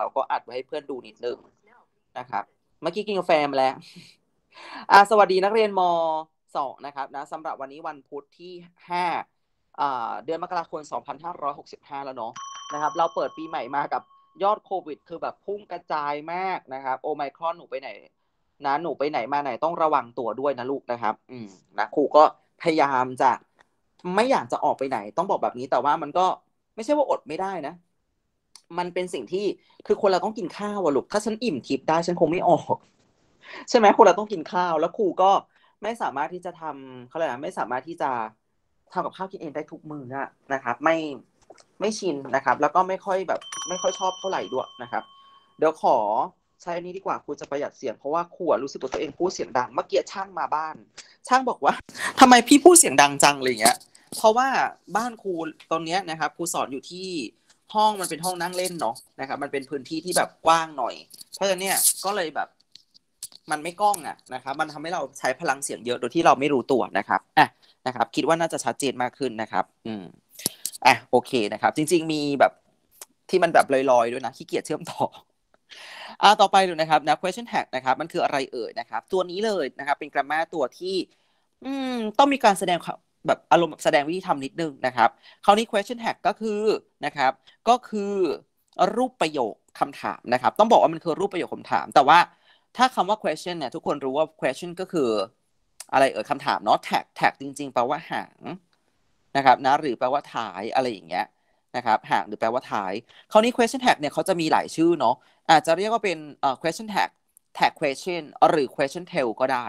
เราก็อัดไว้ให้เพื่อนดูนิดนึงนะครับเมื่อกี้กินกาแฟมาแล้วอ่า สวัสดีนักเรียนมสองนะครับนะสำหรับวันนี้วันพุธที่ห้าเดือนมกราคม 2565 แล้วเนาะนะครับ เราเปิดปีใหม่มากับยอดโควิด คือแบบพุ่งกระจายมากนะครับ โอไมครอนหนูไปไหน นะหนูไปไหนมาไหน ต้องระวังตัวด้วยนะลูกนะครับ อืมนะครูก็พยายามจะไม่อยากจะออกไปไหน ต้องบอกแบบนี้แต่ว่ามันก็ไม่ใช่ว่าอดไม่ได้นะมันเป็นสิ่งที่คือคนเราต้องกินข้าวอะลูกถ้าฉันอิ่มทิพย์ได้ฉันคงไม่ออกใช่ไหมคนเราต้องกินข้าวแล้วครูก็ไม่สามารถที่จะทำเขาเลยนะไม่สามารถที่จะทำกับข้าวกินเองได้ทุกมือนะครับ ไม่ไม่ชินนะครับ แล้วก็ไม่ค่อยแบบไม่ค่อยชอบเท่าไหร่ด้วยนะครับ เดี๋ยวขอใช้นี้ดีกว่าครูจะประหยัดเสียงเพราะว่าครูรู้สึกว่าตัวเองพูดเสียงดังเมื่อกี้ช่างมาบ้าน ช่างบอกว่า ทำไมพี่พูดเสียงดังจังอะไรเงี้ย เพราะว่าบ้านครูตอนเนี้ยนะครับครูสอนอยู่ที่ห้องมันเป็นห้องนั่งเล่นเนาะนะครับ มันเป็นพื้นที่ ที่แบบกว้างหน่อย เพราะฉะนั้นเนี่ย ก็เลยแบบ มันไม่กล้องอ่ะนะครับ มันทำให้เราใช้พลังเสียงเยอะโดยที่เราไม่รู้ตัวนะครับอ่ะนะครับ คิดว่าน่าจะชัดเจนมากขึ้นนะครับ อืมอ่ะโอเคนะครับ จริง ๆ มีแบบที่มันแบบลอยๆด้วยนะขี้เกียจเชื่อมต่อ อ่าต่อไปดูนะครับนะ question tag นะครับ มันคืออะไรเอ่ยนะครับ ตัวนี้เลยนะครับ เป็นกราฟมาตัวที่ อืม ต้องมีการแสดงแบบอารมณ์แสดงวิธีทำนิดนึงนะครับคราวนี้ question tag ก็คือนะครับ ก็คือ รูปประโยคคำถามนะครับ ต้องบอกว่ามันคือรูปประโยคคำถาม แต่ว่าถ้าคำว่า question เนี่ยทุกคนรู้ว่า question ก็คืออะไรเอ่ยคำถามเนาะ tag tag จริงๆแปลว่าหางนะครับนะหรือแปลว่าท้ายอะไรอย่างเงี้ยนะครับหางหรือแปลว่าท้ายคราวนี้ question tag เนี่ยเขาจะมีหลายชื่อเนาะอาจจะเรียกว่าเป็น question tag tag question หรือ question tail ก็ได้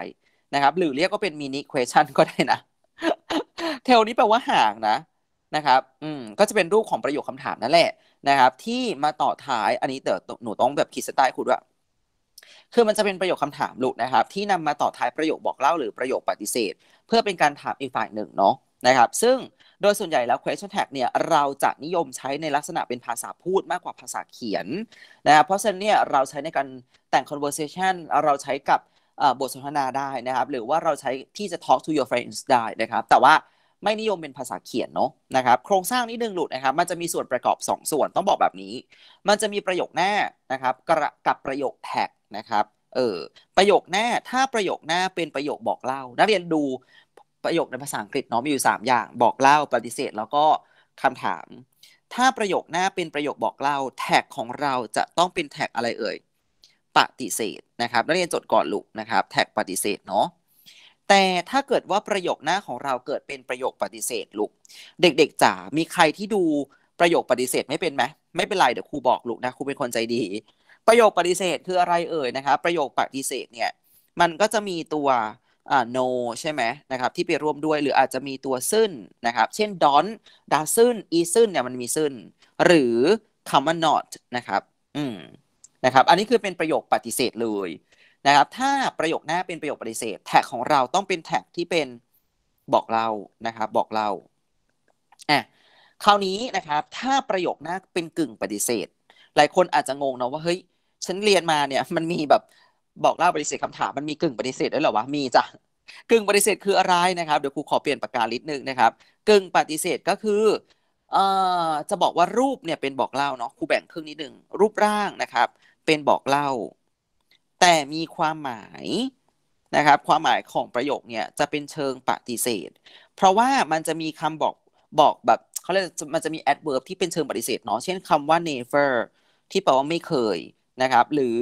นะครับหรือเรียกว่าเป็น mini question ก็ได้นะเทลนี้แปลว่าห่างนะนะครับ อืม ก็จะเป็นรูปของประโยคคำถามนั่นแหละนะครับ ที่มาต่อท้ายอันนี้เดี๋ยวหนูต้องแบบคิดสไตล์คุณว่าคือมันจะเป็นประโยคคำถามลูกนะครับ ที่นำมาต่อท้ายประโยคบอกเล่าหรือประโยคปฏิเสธ เพื่อเป็นการถามอีกฝ่ายหนึ่งเนาะนะครับ ซึ่งโดยส่วนใหญ่แล้ว question tag เนี่ยเราจะนิยมใช้ในลักษณะเป็นภาษาพูดมากกว่าภาษาเขียนนะครับเพราะฉะนั้นเนี่ยเราใช้ในการแต่ง conversation เราใช้กับบทสนทนาได้นะครับหรือว่าเราใช้ที่จะ talk to your friends ได้นะครับแต่ว่าไม่นิยมเป็นภาษาเขียนเนาะนะครับ โครงสร้างนิดนึงหลุดนะครับมันจะมีส่วนประกอบ 2 ส่วนต้องบอกแบบนี้ มันจะมีประโยคหน้านะครับกับประโยคแท็กนะครับเออประโยคหน้า ถ้าประโยคหน้าเป็นประโยคบอกเล่านักเรียนดูประโยคในภาษาอังกฤษเนาะมีอยู่ 3 อย่าง บอกเล่าปฏิเสธแล้วก็คำถาม ถ้าประโยคหน้าเป็นประโยคบอกเล่าแท็กของเราจะต้องเป็นแท็กอะไรเอ่ยปฏิเสธนะครับนักเรียนจดก่อนลูกนะครับ แท็กปฏิเสธเนาะแต่ถ้าเกิดว่าประโยคหน้าของเราเกิดเป็นประโยคปฏิเสธลูก เด็กๆจ๋า มีใครที่ดูประโยคปฏิเสธไม่เป็นไหมไม่เป็นไรเดี๋ยวครูบอกลูกนะครูเป็นคนใจดี ประโยคปฏิเสธคืออะไรเอ่ยนะครับ ประโยคปฏิเสธเนี่ยมันก็จะมีตัวอ่า no ใช่ไหมนะครับที่ไปร่วมด้วย หรืออาจจะมีตัวซึ่นนะครับ เช่น don doesn't isn't เนี่ยมันมีซึ่น หรือคำว่า not นะครับ อืมนะครับ อันนี้คือเป็นประโยคปฏิเสธเลยนะครับ ถ้าประโยคหน้าเป็นประโยคปฏิเสธ แท็กของเราต้องเป็นแท็กที่เป็นบอกเรานะครับบอกเราอ่ะคราวนี้นะครับ ถ้าประโยคหน้าเป็นกึ่งปฏิเสธ หลายคนอาจจะงงเนาะว่าเฮ้ยฉันเรียนมาเนี่ยมันมีแบบบอกเล่าปฏิเสธคำถาม มันมีกึ่งปฏิเสธด้วยหรอวะมีจ้ะกึ่งปฏิเสธคืออะไรนะครับเดี๋ยวครูขอเปลี่ยนปากกาลิดนึงนะครับกึ่งปฏิเสธก็คือจะบอกว่ารูปเนี่ยเป็นบอกเล่าเนาะครูแบ่งครึ่งนิดหนึ่งรูปร่างนะครับเป็นบอกเล่า แต่มีความหมายนะครับความหมายของประโยคเนี่ยจะเป็นเชิงปฏิเสธ เพราะว่ามันจะมีคำบอกบอกแบบเขาเรียกมันจะมี adverb ที่เป็นเชิงปฏิเสธเนาะเช่นคำว่า never ที่แปลว่าไม่เคยนะครับหรือ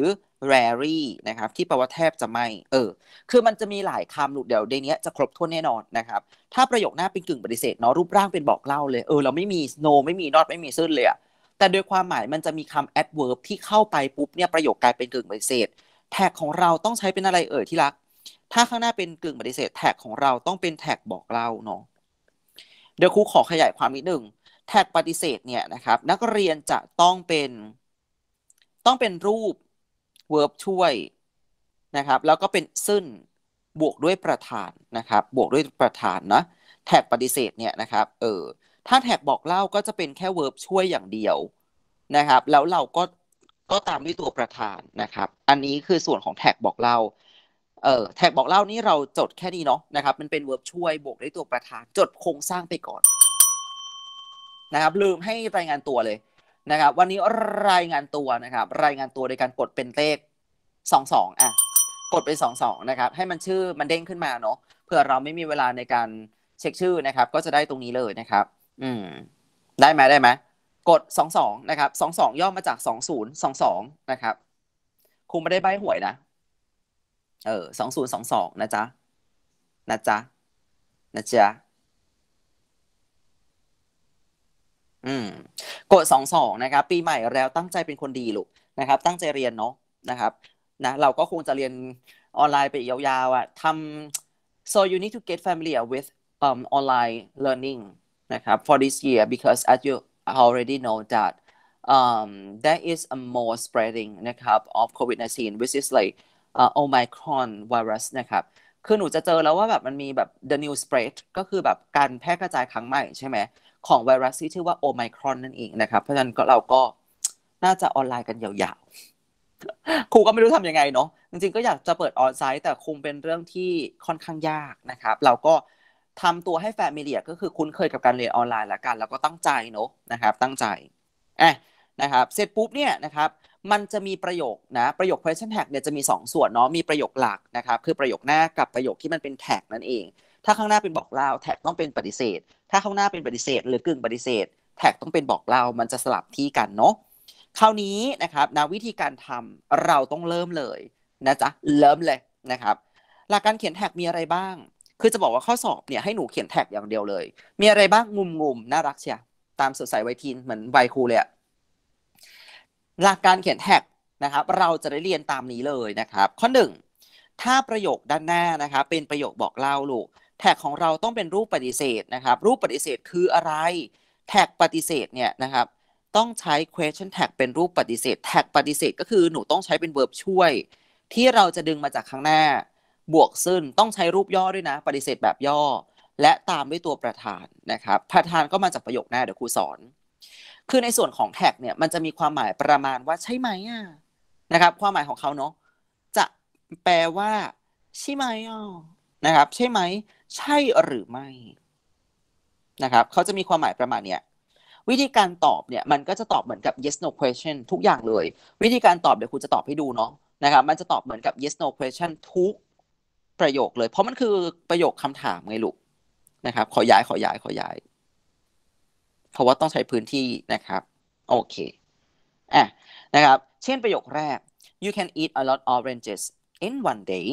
rarely นะครับที่แปลว่าแทบจะไม่เออคือมันจะมีหลายคำหลุดเดี๋ยวในนี้จะครบถ้วนแน่นอนนะครับถ้าประโยคหน้าเป็นกึ่งปฏิเสธเนาะรูปร่างเป็นบอกเล่าเลยเออเราไม่มี no ไม่มี not ไม่มีซึ่งเลยอะแต่โดยความหมายมันจะมีคำ adverb ที่เข้าไปปุ๊บเนี่ยประโยคกลายเป็นกึ่งปฏิเสธแท็กของเราต้องใช้เป็นอะไรเอ่ยที่รักถ้าข้างหน้าเป็นกึ่งปฏิเสธแท็กของเราต้องเป็นแท็กบอกเราเนาะเดี๋ยวครูขอขยายความนิดหนึ่งแท็กปฏิเสธเนี่ยนะครับนักเรียนจะต้องเป็น ต้องเป็นรูป verb ช่วยนะครับ แล้วก็เป็นซึ่งบวกด้วยประธานนะครับ บวกด้วยประธานนะแท็กปฏิเสธเนี่ยนะครับ เออถ้าแท็กบอกเล่าก็จะเป็นแค่เวิร์บช่วยอย่างเดียวนะครับ แล้วเราก็ก็ตามด้วยตัวประธานนะครับ อันนี้คือส่วนของแท็กบอกเล่าเอ่อแท็กบอกเล่านี่เราจดแค่นี้เนาะนะครับมันเป็นเวิร์บช่วยบวกด้วยตัวประธาน จดโครงสร้างไปก่อน นะครับ ลืมให้รายงานตัวเลยนะครับ วันนี้รายงานตัวนะครับรายงานตัวโดยการกดเป็นเลขสองสองอ่ะกดเป็นสองสองนะครับ ให้มันชื่อมันเด้งขึ้นมาเนาะเผื่อเราไม่มีเวลาในการเช็คชื่อนะครับ ก็จะได้ตรงนี้เลยนะครับอืมได้ไหมได้ไหมกดสองสองนะครับสองสองย่อมาจากสองศูนย์สองสองนะครับครูไม่ได้ใบหวยนะเออสองศูนย์สองสองนะจ๊ะนะจ๊ะนะจ๊ะอืมกดสองสองนะครับ ปีใหม่แล้วตั้งใจเป็นคนดีลูกนะครับ ตั้งใจเรียนเนาะนะครับ นะเราก็คงจะเรียนออนไลน์ไปยาวๆอะ่ะทำ so you need to get familiar with um online learning นะครับ for this year because as you already know that um, there is a more spreading นะครับ of COVID-19 which is like uh, Omicron virus นะครับคือหนูจะเจอแล้วว่าแบบมันมีแบบ the new spread ก็คือแบบการแพร่กระจายครั้งใหม่ใช่ไหมของไวรัสที่ชื่อว่าโอไมครอนนั่นเองนะครับเพราะฉะนั้นก็เราก็น่าจะออนไลน์กันยาวๆครูก็ไม่รู้ทํำยังไงเนาะจริงๆก็อยากจะเปิดออนไซต์แต่คงเป็นเรื่องที่ค่อนข้างยากนะครับเราก็ทำตัวให้แฟมิเลียก็คือคุ้นเคยกับการเรียนออนไลน์ละกันแล้วก็ตั้งใจเนาะนะครับตั้งใจอ่ะนะครับเสร็จปุ๊บเนี่ยนะครับมันจะมีประโยคนะประโยค question tag เนี่ยจะมี2ส่วนเนาะมีประโยคหลักนะครับคือประโยคหน้ากับประโยคที่มันเป็นแท็กนั่นเอง ถ้าข้างหน้าเป็นบอกเล่าแท็กต้องเป็นปฏิเสธ ถ้าข้างหน้าเป็นปฏิเสธ หรือกึ่งปฏิเสธ แท็กต้องเป็นบอกเล่ามันจะสลับที่กันเนาะคราวนี้นะครับนะวิธีการทำเราต้องเริ่มเลยนะจ๊ะเริ่มเลยนะครับหลักการเขียนแท็กมีอะไรบ้างคือจะบอกว่าข้อสอบเนี่ยให้หนูเขียนแท็กอย่างเดียวเลย มีอะไรบ้าง งุมงุมน่ารักเชียตามสดใสไวทีนเหมือนไวครูเลยอะหลักการเขียนแท็กนะครับ เราจะได้เรียนตามนี้เลยนะครับ ข้อหนึ่งถ้าประโยคด้านหน้านะครับเป็นประโยคบอกเล่าลูกแท็กของเราต้องเป็นรูปปฏิเสธนะครับรูปปฏิเสธคืออะไรแท็กปฏิเสธเนี่ยนะครับ ต้องใช้ question tag เป็นรูปปฏิเสธ แท็กปฏิเสธ ก็คือหนูต้องใช้เป็น verb ช่วย ที่เราจะดึงมาจากข้างหน้าบวกซึ่งต้องใช้รูปย่อด้วยนะปฏิเสธแบบย่อ และตามด้วยตัวประธานนะครับประธานก็มาจากประโยคหน้าเดี๋ยวครูสอน คือในส่วนของแท็กเนี่ย มันจะมีความหมายประมาณว่าใช่ไหมอ่ะนะครับความหมายของเขาเนาะจะแปลว่า ใช่ไหมอ่อนะครับ ใช่ไหม ใช่หรือไม่นะครับเขาจะมีความหมายประมาณเนี้ยวิธีการตอบเนี่ยมันก็จะตอบเหมือนกับ yes no question ทุกอย่างเลย วิธีการตอบเดี๋ยวคุณจะตอบให้ดูเนาะนะครับมันจะตอบเหมือนกับ yes no question ทุกประโยคเลย เพราะมันคือประโยคคำถามไงลูกนะครับ ขอย้ายขอย้ายขอย้าย เพราะว่าต้องใช้พื้นที่นะครับ โอเคอ่ะนะครับ เช่นประโยคแรก you can eat a lot of oranges in one day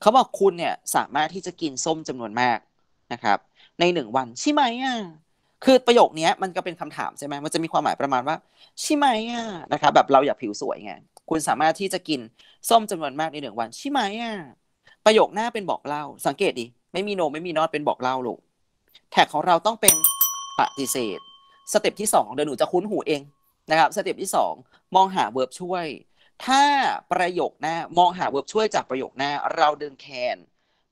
เขาบอกคุณเนี่ยสามารถที่จะกินส้มจำนวนมากนะครับ ในหนึ่งวันใช่ไหมอ่ะคือประโยคนี้มันก็เป็นคำถามใช่ไหมมันจะมีความหมายประมาณว่า ใช่ไหม อ่ะนะครับ แบบเราอยากผิวสวยไง คุณสามารถที่จะกินส้มจำนวนมากในหนึ่งวันใช่ไหมอ่ะประโยคหน้าเป็นบอกเล่า สังเกตดิไม่มีโนไม่มีนอตเป็นบอกเล่าลูกแท็กของเราต้องเป็นปฏิเสธ สเต็ปที่สองเดี๋ยวหนูจะคุ้นหูเองนะครับ สเต็ปที่สองมองหาเวิร์บช่วย ถ้าประโยคหน้ามองหาเวิร์บช่วยจากประโยคหน้า เราดึงแคน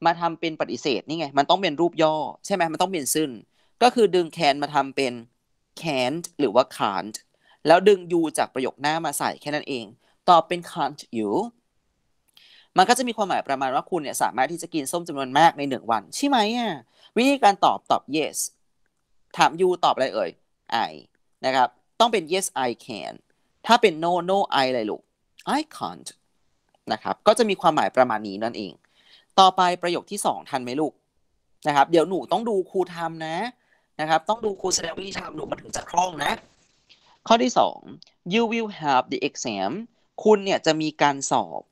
มาทำเป็นปฏิเสธนี่ไงมันต้องเป็นรูปย่อใช่ไหมมันต้องเป็นซึ่งก็คือดึงแคนมาทำเป็น can't หรือว่า can't แล้วดึง you จากประโยคหน้ามาใส่แค่นั้นเองตอบเป็น can't you มันก็จะมีความหมายประมาณว่าคุณเนี่ยสามารถที่จะกินส้มจำนวนมากในหนึ่งวัน ใช่ไหมอ่ะวิธีการตอบตอบ yes ถาม you ตอบอะไรเอ่ย I นะครับต้องเป็น yes I can ถ้าเป็น no no I อะไรลูก I can't นะครับก็จะมีความหมายประมาณนี้นั่นเอง ต่อไปประโยคที่ 2 ทันไหมลูกนะครับเดี๋ยวหนูต้องดูครูทำนะนะครับต้องดูครูแสดงวิธีทำหนูมาถึงจะคล่องนะ ข้อที่ 2 you will have the exam คุณเนี่ยจะมีการสอบ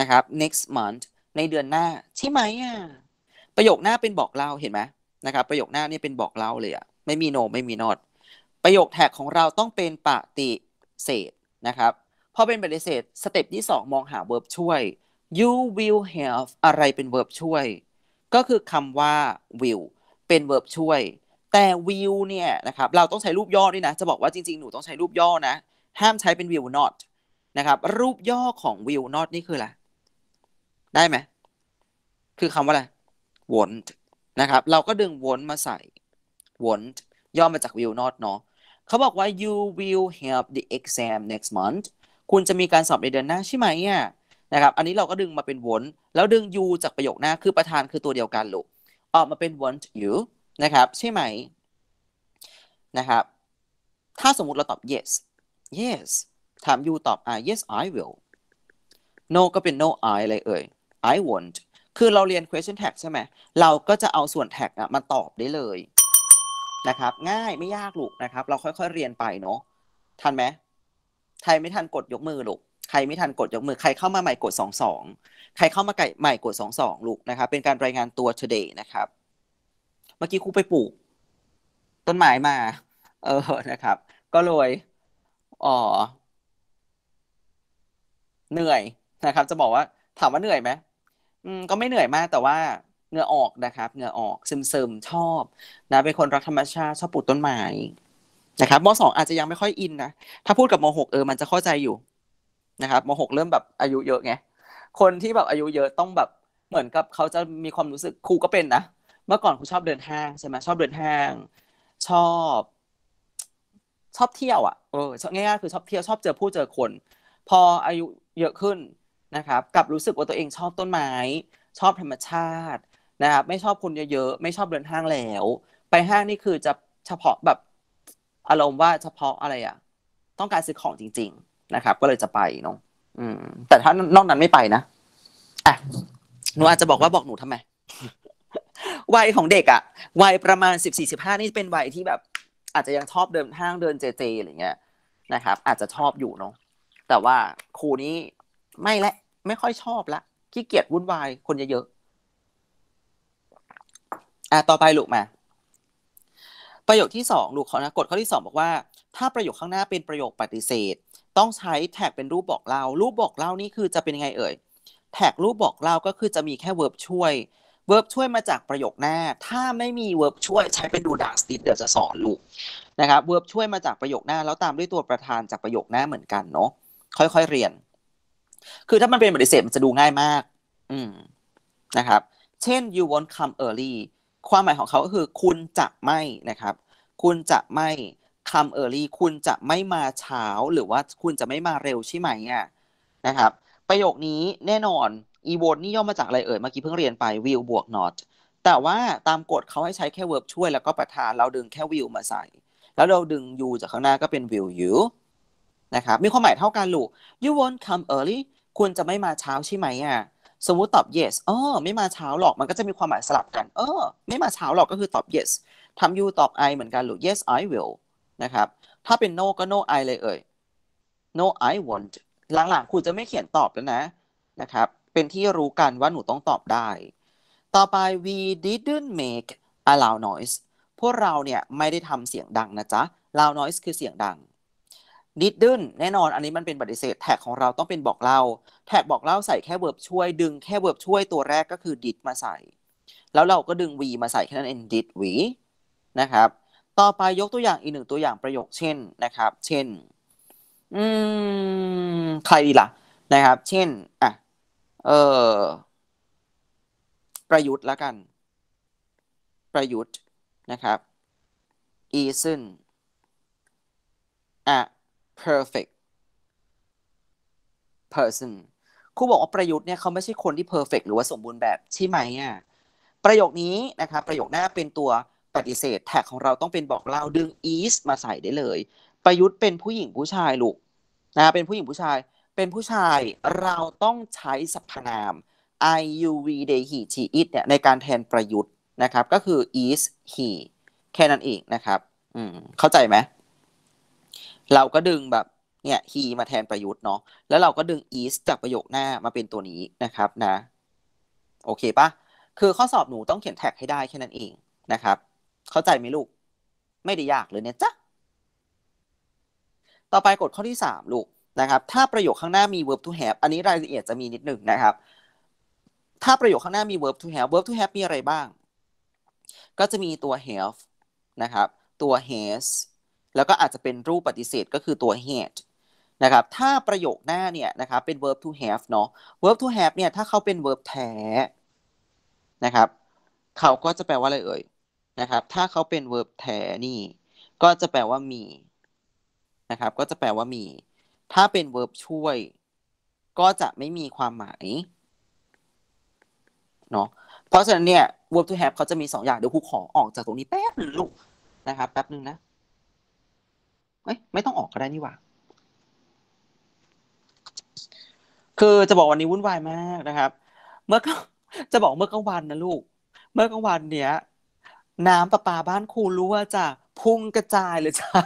นะครับ next month ในเดือนหน้าใช่ไหมอ่ะประโยคหน้าเป็นบอกเล่าเห็นไหมนะครับประโยคหน้านี่เป็นบอกเล่าเลยอ่ะไม่มีโนไม่มีนอดประโยคแท็กของเราต้องเป็นปฏิเสธนะครับพอเป็นปฏิเสธสเต็ปที่ 2 มองหาเวิร์บช่วย you will have อะไรเป็นเวิร์บช่วย ก็คือคำว่า will เป็นเวิร์บช่วย แต่ will เนี่ยนะครับเราต้องใช้รูปย่อด้วยนะจะบอกว่าจริงๆ หนูต้องใช้รูปย่อนะห้ามใช้เป็น will not นะครับ รูปย่อของ will not นี่คืออะไรได้ไหม คือคำว่าอะไร want นะครับ เราก็ดึง want มาใส่ want ย่อมาจาก will not เนาะ เขาบอกว่า you will have the exam next month คุณจะมีการสอบ ในเดือนหน้า ใช่ไหมเนี่ยนะครับ อันนี้เราก็ดึงมาเป็น want แล้ว ดึง you จากประโยคหน้า คือประธานคือตัวเดียวกัน ลูก ออกมาเป็น want you นะ ครับ ใช่ไหม นะ ครับ ถ้าสมมุติเราตอบ yes yes ถาม you ตอบ I yes I will no ก็เป็น no I เลยเอ่ย I want คือเราเรียน question tag ใช่ไหมเราก็จะเอาส่วน tag อะมาตอบได้เลยนะครับ ง่ายไม่ยากลูกนะครับ เราค่อยๆ เรียนไปเนาะทันไหมใครไม่ทันกดยกมือลูก ใครไม่ทันกดยกมือใครเข้ามาใหม่กดสองสองใครเข้ามาใหม่กดสองสองลูกนะครับเป็นการรายงานตัว today นะครับ เมื่อกี้ครูไปปลูก ต้นไม้มาเออนะครับ ก็เลยอ๋อเหนื่อยนะครับจะบอกว่าถามว่าเหนื่อยไหมก็ไม่เหนื่อยมากแต่ว่าเงื่อออกนะครับเงื่อออก ซึมซึมชอบนะเป็นคนรักธรรมชาติชอบปลูกต้นไม้นะครับมสองอาจจะยังไม่ค่อยอินนะ ถ้าพูดกับมหกเออมันจะเข้าใจอยู่ นะครับมหกเริ่มแบบอายุเยอะไงคนที่แบบอายุเยอะต้องแบบเหมือนกับเขาจะมีความรู้สึกครูก็เป็นนะ เมื่อก่อนครูชอบเดินห้างใช่ไหมชอบเดินห้าง ชอบ ชอบเที่ยวอ่ะเออง่ายๆคือชอบเที่ยวชอบเจอผู้เจอคน พออายุเยอะขึ้นนะครับกับรู้สึกว่าตัวเองชอบต้นไม้ ชอบธรรมชาตินะครับไม่ชอบคนเยอะๆไม่ชอบเดินห้างแล้ว ไปห้างนี่คือจะเฉพาะแบบอารมณ์ว่าเฉพาะอะไรอะต้องการซื้อของจริง ๆนะครับ ก็เลยจะไปเนาะอืม แต่ถ้านอกนั้นไม่ไปนะอ่ะหนูอาจจะบอกว่าบอกหนูทำไมวัยของเด็กอะวัยประมาณสิบสี่สิบห้านี่เป็นวัยที่แบบอาจจะยังชอบเดินห้างเดินเจเจอะไรเงี้ยนะครับ อาจจะชอบอยู่เนาะแต่ว่าครูนี้ไม่และไม่ค่อยชอบละขี้เกียจวุ่นวาย คนเยอะๆอ่ะต่อไปลูกมา ประโยคที่สองลูกขอนะกฎข้อที่สองบอกว่า ถ้าประโยคข้างหน้าเป็นประโยคปฏิเสธ ต้องใช้แท็กเป็นรูปบอกเล่ารูปบอกเล่านี่คือจะเป็นยังไงเอ่ยแท็กรูปบอกเล่าก็คือจะมีแค่เวิร์บช่วยเวิร์บช่วยมาจากประโยคหน้า ถ้าไม่มีเวิร์บช่วยใช้เป็นดูดังสติเดี๋ยวจะสอนลูกนะครับเวิร์บช่วยมาจากประโยคหน้าแล้วตามด้วยตัวประธานจากประโยคหน้าเหมือนกันเนาะค่อย ๆเรียนคือถ้ามันเป็นปฏิเสธมันจะดูง่ายมาก อืมนะครับ เช่น you won't come early ความหมายของเขาก็คือคุณจะไม่นะครับ คุณจะไม่ come early คุณจะไม่มาเช้าหรือว่าคุณจะไม่มาเร็วใช่ไหมอ่ะนะครับ ประโยคนี้แน่นอน e w o n t นี่ย่อมาจากอะไรเอ่ยเมื่อกี้เพิ่งเรียนไป will บวก not แต่ว่าตามกฎเขาให้ใช้แค่ verb ช่วยแล้วก็ประธานเราดึงแค่ will มาใส่ แล้วเราดึง you จากข้างหน้าก็เป็น will you นะครับมีความหมายเท่ากันลูก you won't come early คุณจะไม่มาเช้าใช่ไหมอ่ะสมมุติตอบ yes เออไม่มาเช้าหรอกมันก็จะมีความหมายสลับกันเออไม่มาเช้าหรอกก็คือตอบ yes ทำ you ตอบ I เหมือนกันหรือ yes I will นะครับถ้าเป็น no ก็ no I เลยเอ่ย no I won't หลังๆคุณจะไม่เขียนตอบแล้วนะนะครับเป็นที่รู้กันว่าหนูต้องตอบได้ ต่อไป we didn't make a loud noise พวกเราเนี่ยไม่ได้ทำเสียงดังนะจ๊ะ loud noise คือเสียงดังดิดดึนแน่นอนอันนี้มันเป็นปฏิเสธแท็กของเราต้องเป็นบอกเล่าแท็กบอกเล่าใส่แค่เวิร์บช่วยดึงแค่เวิร์บช่วยตัวแรกก็คือดิดมาใส่ แล้วเราก็ดึง v มาใส่แค่นั้นเองดิดวีนะครับต่อไปยกตัวอย่างอีกหนึ่งตัวอย่างประโยคเช่นนะครับ เช่นอืมใครดีล่ะนะครับ เช่นอ่ะเออประยุทธ์ละกัน ประยุทธ์นะครับอีซึนอ่ะ perfect person ครูบอกว่าประยุทธ์เนี่ยเขาไม่ใช่คนที่ perfect หรือว่าสมบูรณ์แบบใช่ไหมอ่ะประโยคนี้นะครับประโยคหน้าเป็นตัวปฏิเสธแท็กของเราต้องเป็นบอกเล่าดึง is มาใส่ได้เลย ประยุทธ์เป็นผู้หญิงผู้ชายลูกนะเป็นผู้หญิงผู้ชาย เป็นผู้ชายเราต้องใช้สรรพนาม i u v d h he she it เนี่ยในการแทนประยุทธ์นะครับก็คือ is he แค่นั้นเองนะครับอืมเข้าใจไหมเราก็ดึงแบบเนี่ยฮีมาแทนประยุทธ์เนาะแล้วเราก็ดึงอีสจากประโยคหน้ามาเป็นตัวนี้นะครับนะโอเคปะคือข้อสอบหนูต้องเขียนแท็กให้ได้แค่นั้นเองนะครับ เข้าใจไหมลูก ไม่ได้ยากเลยเนี่ยจ้ะต่อไปกดข้อที่สามลูกนะครับ ถ้าประโยคข้างหน้ามี verb to have อันนี้รายละเอียดจะมีนิดหนึ่งนะครับ ถ้าประโยคข้างหน้ามี verb to have verb to have มีอะไรบ้าง ก็จะมีตัว have นะครับตัว has แล้วก็อาจจะเป็นรูปปฏิเสธก็คือตัว had นะครับ ถ้าประโยคหน้าเนี่ยนะครับเป็น verb to have เนาะ verb to have เนี่ย ถ้าเขาเป็น verb แท้นะครับเขาก็จะแปลว่าอะไรเอ่ยนะครับ ถ้าเขาเป็น verb แท้นี่ ก็จะแปลว่ามีนะครับก็จะแปลว่ามี ถ้าเป็น verb ช่วย ก็จะไม่มีความหมายเนาะเพราะฉะนั้นเนี่ย verb to have เขาจะมี2ออย่างเดี๋ยวครูขอออกจากตรงนี้แป๊บนึงลูกนะครับ แป๊บนึงนะไม่ไม่ต้องออกก็ได้นี่หว่า คือจะบอกวันนี้วุ่นวายมากนะครับ เมื่อก็จะบอกเมื่อกลางวันนะลูก เมื่อกลางวันเนี้ยน้ำประปาบ้านครูรู้ว่าจะพุ่งกระจายเลยจ้า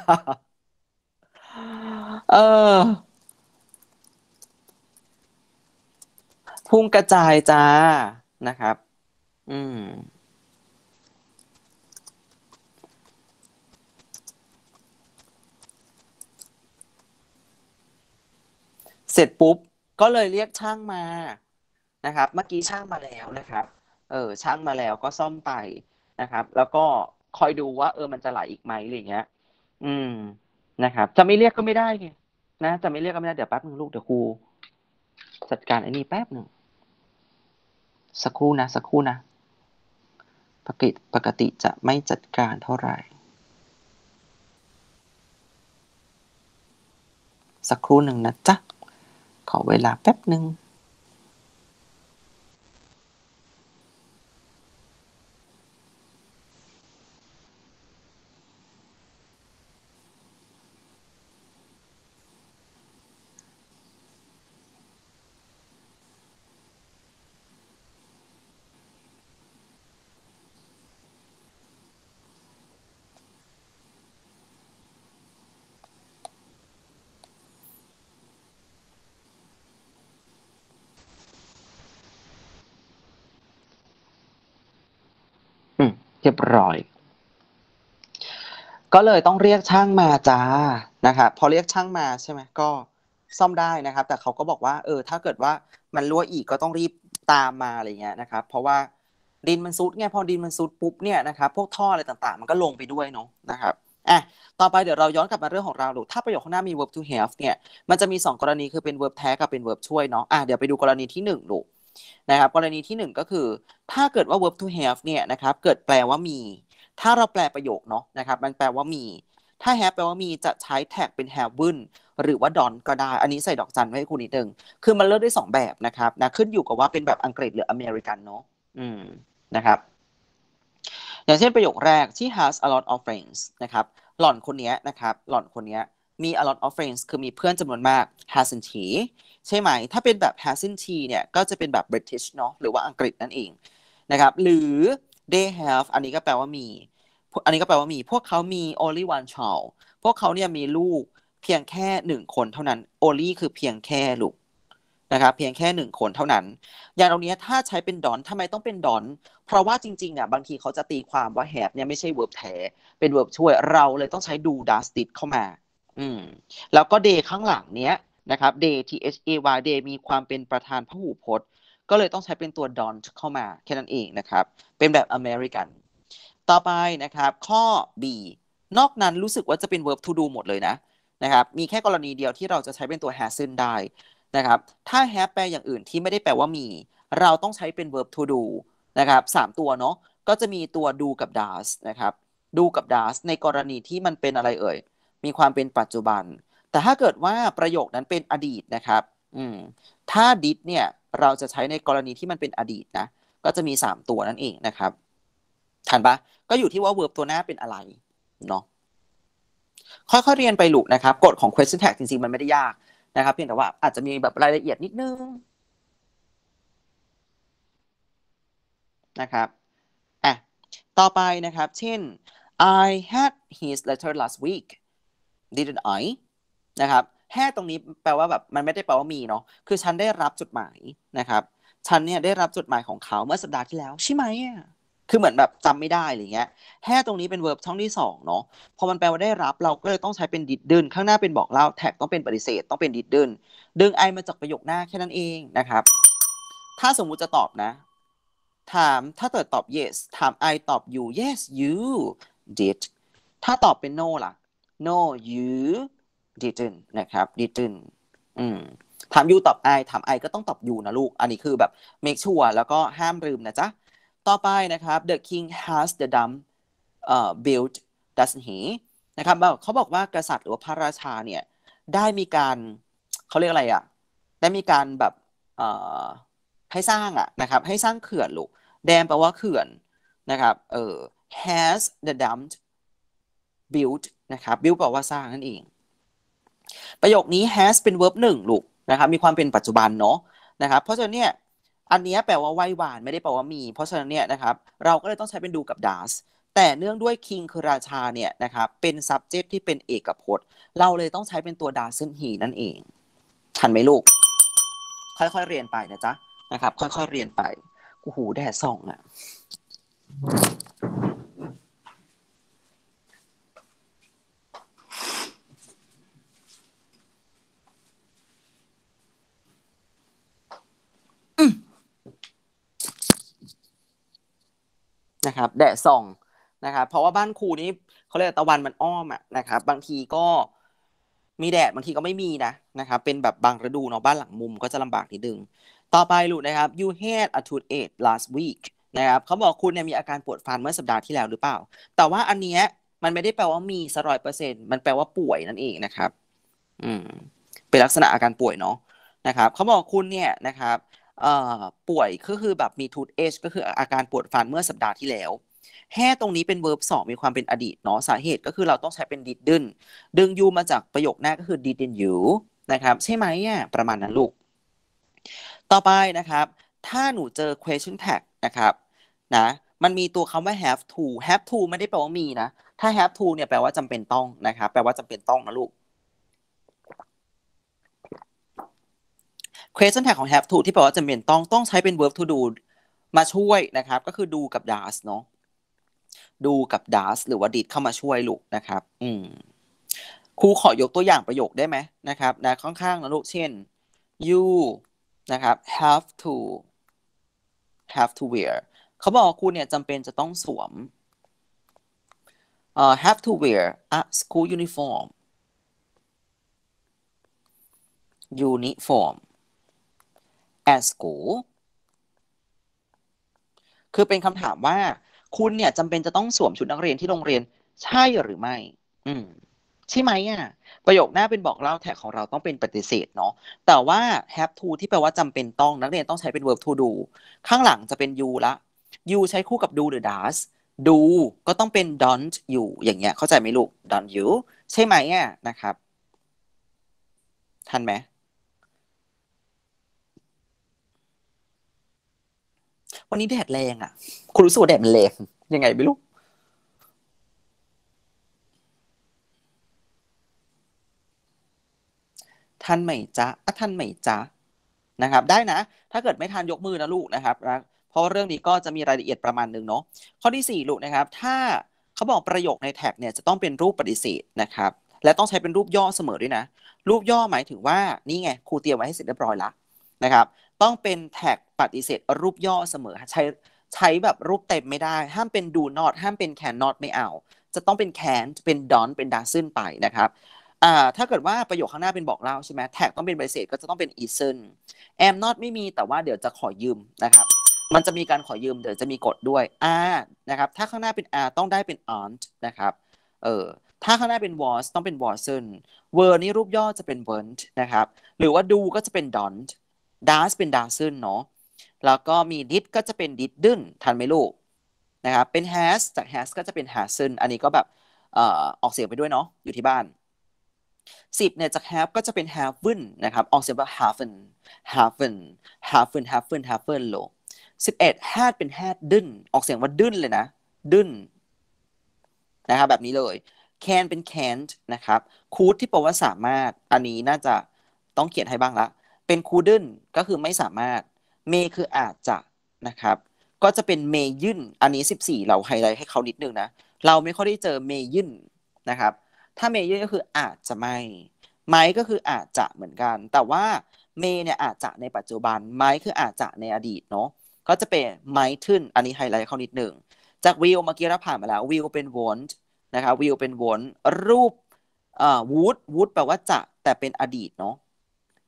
เออ พุ่งกระจายจ้านะครับ อืมเสร็จปุ๊บ ก็เลยเรียกช่างมานะครับ เมื่อกี้ช่างมาแล้วนะครับ เออช่างมาแล้วก็ซ่อมไปนะครับ แล้วก็คอยดูว่า เออมันจะไหลอีกไหมอะไรเงี้ย อืม นะครับ จะไม่เรียกก็ไม่ได้ไงนะจะไม่เรียกก็ไม่ได้เดี๋ยวแป๊บหนึ่งลูกเดี๋ยวครูจัดการไอ้นี่แป๊บหนึ่งสักครู่นะสักครู่นะปกติปกติจะไม่จัดการเท่าไหร่ สักครู่หนึ่งนะจ๊ะขอเวลาแป๊บหนึ่งเรียบร้อย ก็เลยต้องเรียกช่างมาจ้านะครับพอเรียกช่างมาใช่ไหมก็ซ่อมได้นะครับแต่เขาก็บอกว่าเออถ้าเกิดว่ามันรั่วอีกก็ต้องรีบตามมาอะไรเงี้ยนะครับเพราะว่าดินมันซุดไงพอดินมันซุดปุ๊บเนี่ยนะครับพวกท่ออะไรต่างๆมันก็ลงไปด้วยเนาะนะครับอ่ะต่อไปเดี๋ยวเราย้อนกลับมาเรื่องของเราดูถ้าประโยคข้างหน้ามี verb to have เนี่ยมันจะมี 2 กรณีคือเป็น verb แท้กับเป็น verb ช่วยเนาะอ่ะเดี๋ยวไปดูกรณีที่1ดูนะครับกรณีที่1ก็คือ ถ้าเกิดว่า verb to have เนี่ยนะครับเกิดแปลว่ามี ถ้าเราแปลประโยคเนาะนะครับมันแปลว่ามี ถ้า have แปลว่ามีจะใช้แท็กเป็น have been หรือว่า don ก็ได้ อันนี้ใส่ดอกจันไว้ให้คุณนิดนึงคือมันเลือกได้ 2 แบบนะครับนะขึ้นอยู่กับว่าเป็นแบบอังกฤษหรืออเมริกันเนาะอืมนะครับ อย่างเช่นประโยคแรกที่ has a lot of friends นะครับหล่อนคนนี้นะครับหล่อนคนนี้มี a lot of friends คือมีเพื่อนจำนวนมาก hasn't he ใช่ไหม ถ้าเป็นแบบ hasn't he เนี่ยก็จะเป็นแบบ British เนาะหรือว่าอังกฤษนั่นเองนะครับ หรือ they have อันนี้ก็แปลว่ามี อันนี้ก็แปลว่ามี พวกเขามี only one child พวกเขาเนี่ยมีลูกเพียงแค่หนึ่งคนเท่านั้น only คือเพียงแค่ลูกนะครับ เพียงแค่หนึ่งคนเท่านั้น อย่างตรงนี้ถ้าใช้เป็นดอนทำไมต้องเป็นดอน เพราะว่าจริงๆเนี่ยบางทีเขาจะตีความว่าแฮบเนี่ยไม่ใช่เวิร์บแท้เป็นเวิร์บช่วย เราเลยต้องใช้ดูดัสติดเข้ามาอืมแล้วก็เดย์ข้างหลังเนี้ยนะครับเดย์ t h a y day มีความเป็นประธานพหูพจน์ ก็เลยต้องใช้เป็นตัว don't เข้ามาแค่นั้นเองนะครับ เป็นแบบอเมริกันต่อไปนะครับ ข้อ b นอกนั้นรู้สึกว่าจะเป็น verb to do หมดเลยนะนะครับมีแค่กรณีเดียวที่เราจะใช้เป็นตัว has ซ e e n ได้นะครับถ้า have แปลอย่างอื่นที่ไม่ได้แปลว่ามี เราต้องใช้เป็น verb to do นะครับสามตัวเนาะก็จะมีตัว do กับ does นะครับ do กับ does ในกรณีที่มันเป็นอะไรเอ่ยมีความเป็นปัจจุบัน แต่ถ้าเกิดว่าประโยคนั้นเป็นอดีตนะครับ อืม ถ้า did เนี่ยเราจะใช้ในกรณีที่มันเป็นอดีตนะ ก็จะมี 3 ตัวนั่นเองนะครับทันปะก็อยู่ที่ว่า verb ตัวหน้าเป็นอะไร เนาะ ค่อยๆเรียนไปลูกนะครับ กฎของ question tag จริงๆ มันไม่ได้ยากนะครับ เพียงแต่ว่าอาจจะมีแบบรายละเอียดนิดนึงนะครับอ่ะต่อไปนะครับ เช่น I had his letter last week didn't I นะครับแห่ตรงนี้แปลว่าแบบมันไม่ได้แปลว่ามีเนาะ คือฉันได้รับจดหมาย นะครับ ฉันเนี่ยได้รับจดหมายของเขาเมื่อสัปดาห์ที่แล้วใช่ไหมอ่ะคือเหมือนแบบจำไม่ได้อะไรเงี้ยแห่ตรงนี้เป็นเวิร์บช่องที่สองเนาะ พอมันแปลว่า ได้รับเราก็เลยต้องใช้เป็นดิดเดินข้างหน้าเป็นบอกเล่า แท็กต้องเป็นปฏิเสธต้องเป็นดิดเดินดึงไอมาจากประโยคหน้าแค่นั้นเองนะครับ ถ้าสมมุติจะตอบนะ ถามถ้าเกิดตอบ yes ถาม I ตอบ you yes you did ถ้าตอบเป็น no ล่ะ no you didn't นะครับ didn't อืมถาม you ตอบ I ถาม I ก็ต้องตอบ you นะลูกอันนี้คือแบบ make sure แล้วก็ห้ามลืมนะจ๊ะต่อไปนะครับ the king has the d u m b uh, built doesn't he นะครับเขาบอกว่ากษัตริย์หรือว่าพระราชาเนี่ยได้มีการเขาเรียกอะไรอะ่ะได้มีการแบบให้สร้างอะนะครับให้สร้างเขื่อนลูกแดมแปลว่าเขื่อนนะครับเออ has the dam built นะครับ build แปลว่าสร้างนั่นเอง ประโยคนี้ has เป็น verb หนึ่งลูกนะครับ มีความเป็นปัจจุบันเนาะนะครับ เพราะฉะนั้นเนี่ย อันนี้แปลว่าไหวหวาน ไม่ได้แปลว่ามี เพราะฉะนั้นเนี่ยนะครับ เราก็เลยต้องใช้เป็นดูกับ does แต่เนื่องด้วย king คือราชาเนี่ยนะครับ เป็น subject ที่เป็นเอกพจน์ เราเลยต้องใช้เป็นตัว doesn't he นั่นเอง ทันไหมลูก ค่อยๆเรียนไปนะจ๊ะ นะครับ ค่อยๆเรียนไป กูหูแดดส่องอะนะครับแดดส่องนะครับเพราะว่าบ้านครูนี้ เขาเรียกตะวันมันอ้อมอ่ะนะครับบางทีก็มีแดด บางทีก็ไม่มีนะนะครับ เป็นแบบบางฤดูเนาะบ้านหลังมุมก็จะลำบากนิดนึง ต่อไปลูกนะครับ you had a toothache last week นะครับเขาบอกคุณเนี่ยมีอาการปวดฟันเมื่อสัปดาห์ที่แล้วหรือเปล่า แต่ว่าอันเนี้ยมันไม่ได้แปลว่ามีสร้อยเปอร์เซ็นต์มันแปลว่าป่วยนั่นเองนะครับ อืมเป็นลักษณะอาการป่วยเนาะนะครับเขาบอกคุณเนี่ยนะครับป่วยก็คือแบบมีทูตเอชก็คืออาการปวดฟันเมื่อสัปดาห์ที่แล้วแห่ตรงนี้เป็นเวิร์บสองมีความเป็นอดีตเนาะสาเหตุก็คือเราต้องใช้เป็นดิดดึนดึงยูมาจากประโยคแร้ก็คือดิด n t นยูนะครับใช่ไหมเนี่ยประมาณนั้นลูก ต่อไปนะครับถ้าหนูเจอ question tag นะครับนะมันมีตัวคำว่า have to have to ไม่ได้แปลว่ามีนะถ้า have to เนี่ยแปลว่าจำเป็นต้องนะครับแปลว่าจำเป็นต้องนะลูก question tag ของ have to ที่แปลว่าจะเป็นต้อง ต้องใช้เป็น verb to do มาช่วยนะครับ ก็คือดูกับ does เนาะดูกับ does หรือว่า did เข้ามาช่วยลูกนะครับอืมครูขอยกตัวอย่างประโยคได้ไหมนะครับนะค่อนข้างนะลูกเช่น you นะครับ have to have to wear เขาบอกครูเนี่ยจำเป็นจะต้องสวม uh, have to wear a school uniform uniform at school คือเป็นคำถามว่า คุณเนี่ยจำเป็นจะต้องสวมชุดนักเรียนที่โรงเรียน ใช่หรือไม่ อืม ใช่ไหมอ่ะ ประโยคหน้าเป็นบอกเล่าแท็กของเราต้องเป็นปฏิเสธ เนาะ แต่ว่า have to ที่แปลว่าจำเป็นต้อง นักเรียนต้องใช้เป็น verb to do ข้างหลังจะเป็น you ละ you ใช้คู่กับ do หรือ does do ก็ต้องเป็น don't you อย่างเงี้ย เข้าใจไหมลูก don't you ใช่ไหมอ่ะนะครับ ทันไหมวันนี้แดดแรงอ่ะคุณรู้สึกว่าแดดมันแรงยังไงไม่รู้ ท่านใหม่จ๊ะท่านใหม่จ๊ะนะครับ ได้นะ ถ้าเกิดไม่ทันยกมือนะลูกนะครับนะเพราะเรื่องนี้ก็จะมีรายละเอียดประมาณนึงเนาะ ข้อที่4ลูกนะครับ ถ้าเขาบอกประโยคในแท็กเนี่ยจะต้องเป็นรูปปฏิเสธนะครับ และต้องใช้เป็นรูปย่อเสมอด้วยนะ รูปย่อหมายถึงว่า นี่ไงครูเตรียมไว้ให้เสร็จเรียบร้อยละนะครับต้องเป็นแท็กปฏิเสธรูปย่อเสมอ ใช้ใช้แบบรูปเต็มไม่ได้ห้ามเป็น do not ห้ามเป็น cannot ไม่เอา จะต้องเป็น can เป็น don't เป็น doesn't ไปนะครับถ้าเกิดว่าประโยคข้างหน้าเป็นบอกเล่าใช่ไหมแท็กต้องเป็นปฏิเสธก็จะต้องเป็น isn't am not ไม่มีแต่ว่าเดี๋ยวจะขอยืมนะครับมันจะมีการขอยืมเดี๋ยวจะมีกฎด้วย are นะครับถ้าข้างหน้าเป็น are ต้องได้เป็น aren't นะครับเออถ้าข้างหน้าเป็น was ต้องเป็น wasn't were นี่รูปย่อจะเป็น weren't นะครับหรือว่า do ก็จะเป็น don't ดาสเป็นดาซึนเนาะ แล้วก็มีดิดก็จะเป็นดิดดึนทันไหมลูกนะครับ เป็นแฮสจากแฮสก็จะเป็นแฮซึนอันนี้ก็แบบออกเสียงไปด้วยเนาะ อยู่ที่บ้านสิบเนี่ยจากแฮฟก็จะเป็นแฮฟเวนนะครับออกเสียงว่าฮฟเวนฮ e ฟเวนฮ n ฟเวนฮ h ฟเวนฮ a ฟเวโลสิบเอ็ดแฮดเป็นแฮดดึนออกเสียงว่าดึนเลยนะดึนนะครับแบบนี้เลย can เป็น can't นะครับคูดที่แปลว่าสามารถอันนี้น่าจะต้องเขียนให้บ้างละเป็นคูด n นก็คือไม่สามารถเมคืออาจจะนะครับ ก็จะเป็นเมยื่นอันนี้ 14 เราไฮไลท์ให้เขานิดนึงนะ เราไม่ค่อยได้เจอเมยื่นนะครับ ถ้าเมยื่นก็คืออาจจะไม่ ไม้ก็คืออาจจะเหมือนกัน แต่ว่าเมเนี่ยอาจจะในปัจจุบันไม้คืออาจจะในอดีตเนาะก็จะเป็นไม้ทึ่นอันนี้ไฮไลท์เขานิดหนึ่ง จากวิวเมื่อกี้เราผ่านมาแล้ววิวเป็นว n นนะครับ วิวเป็นว n นรูปอ่าวูดวูดแปลว่าจะแต่เป็นอดีตเนาะ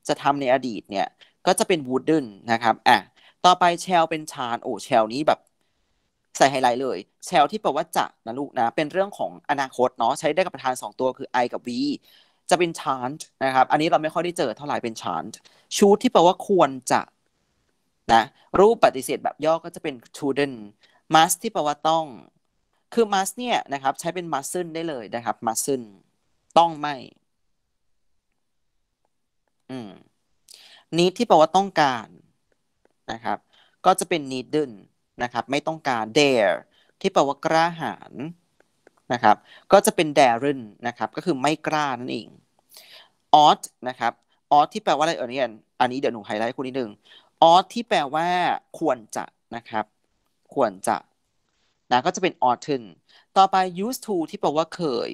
จะทำในอดีตเนี่ย ก็จะเป็นวูดเดนนะครับอ่ะต่อไปแชลเป็นชานโอ้แชลนี้แบบ ใส่ไฮไลท์เลยแชลที่แปลว่าจะนะลูกนะเป็นเรื่องของอนาคตเนาะใช้ได้กับประธาน 2 ตัวคือ I กับ V จะเป็นชานนะครับ อันนี้เราไม่ค่อยได้เจอเท่าไหร่เป็นชานชูที่แปลว่าควรจะ นะ รูปปฏิเสธแบบย่อก็จะเป็น student must ที่แปลว่าต้องคือ must เนี่ยนะครับใช้เป็น mustn't ได้เลยนะครับ mustn't ต้องไม่นิดที่แปลว่าต้องการนะครับ ก็จะเป็น needed นะครับไม่ต้องการ dare ที่แปลว่ากล้าหาญนะครับ ก็จะเป็น daring นะครับก็คือไม่กล้านั่นเอง ought นะครับ ought ที่แปลว่าอะไรเอ่ยเนี่ยอันนี้เดี๋ยวหนูไฮไลท์คุณนิดนึง ought ที่แปลว่าควรจะนะครับ ควรจะนะก็จะเป็น oughten ต่อไป used to ที่แปลว่าเคย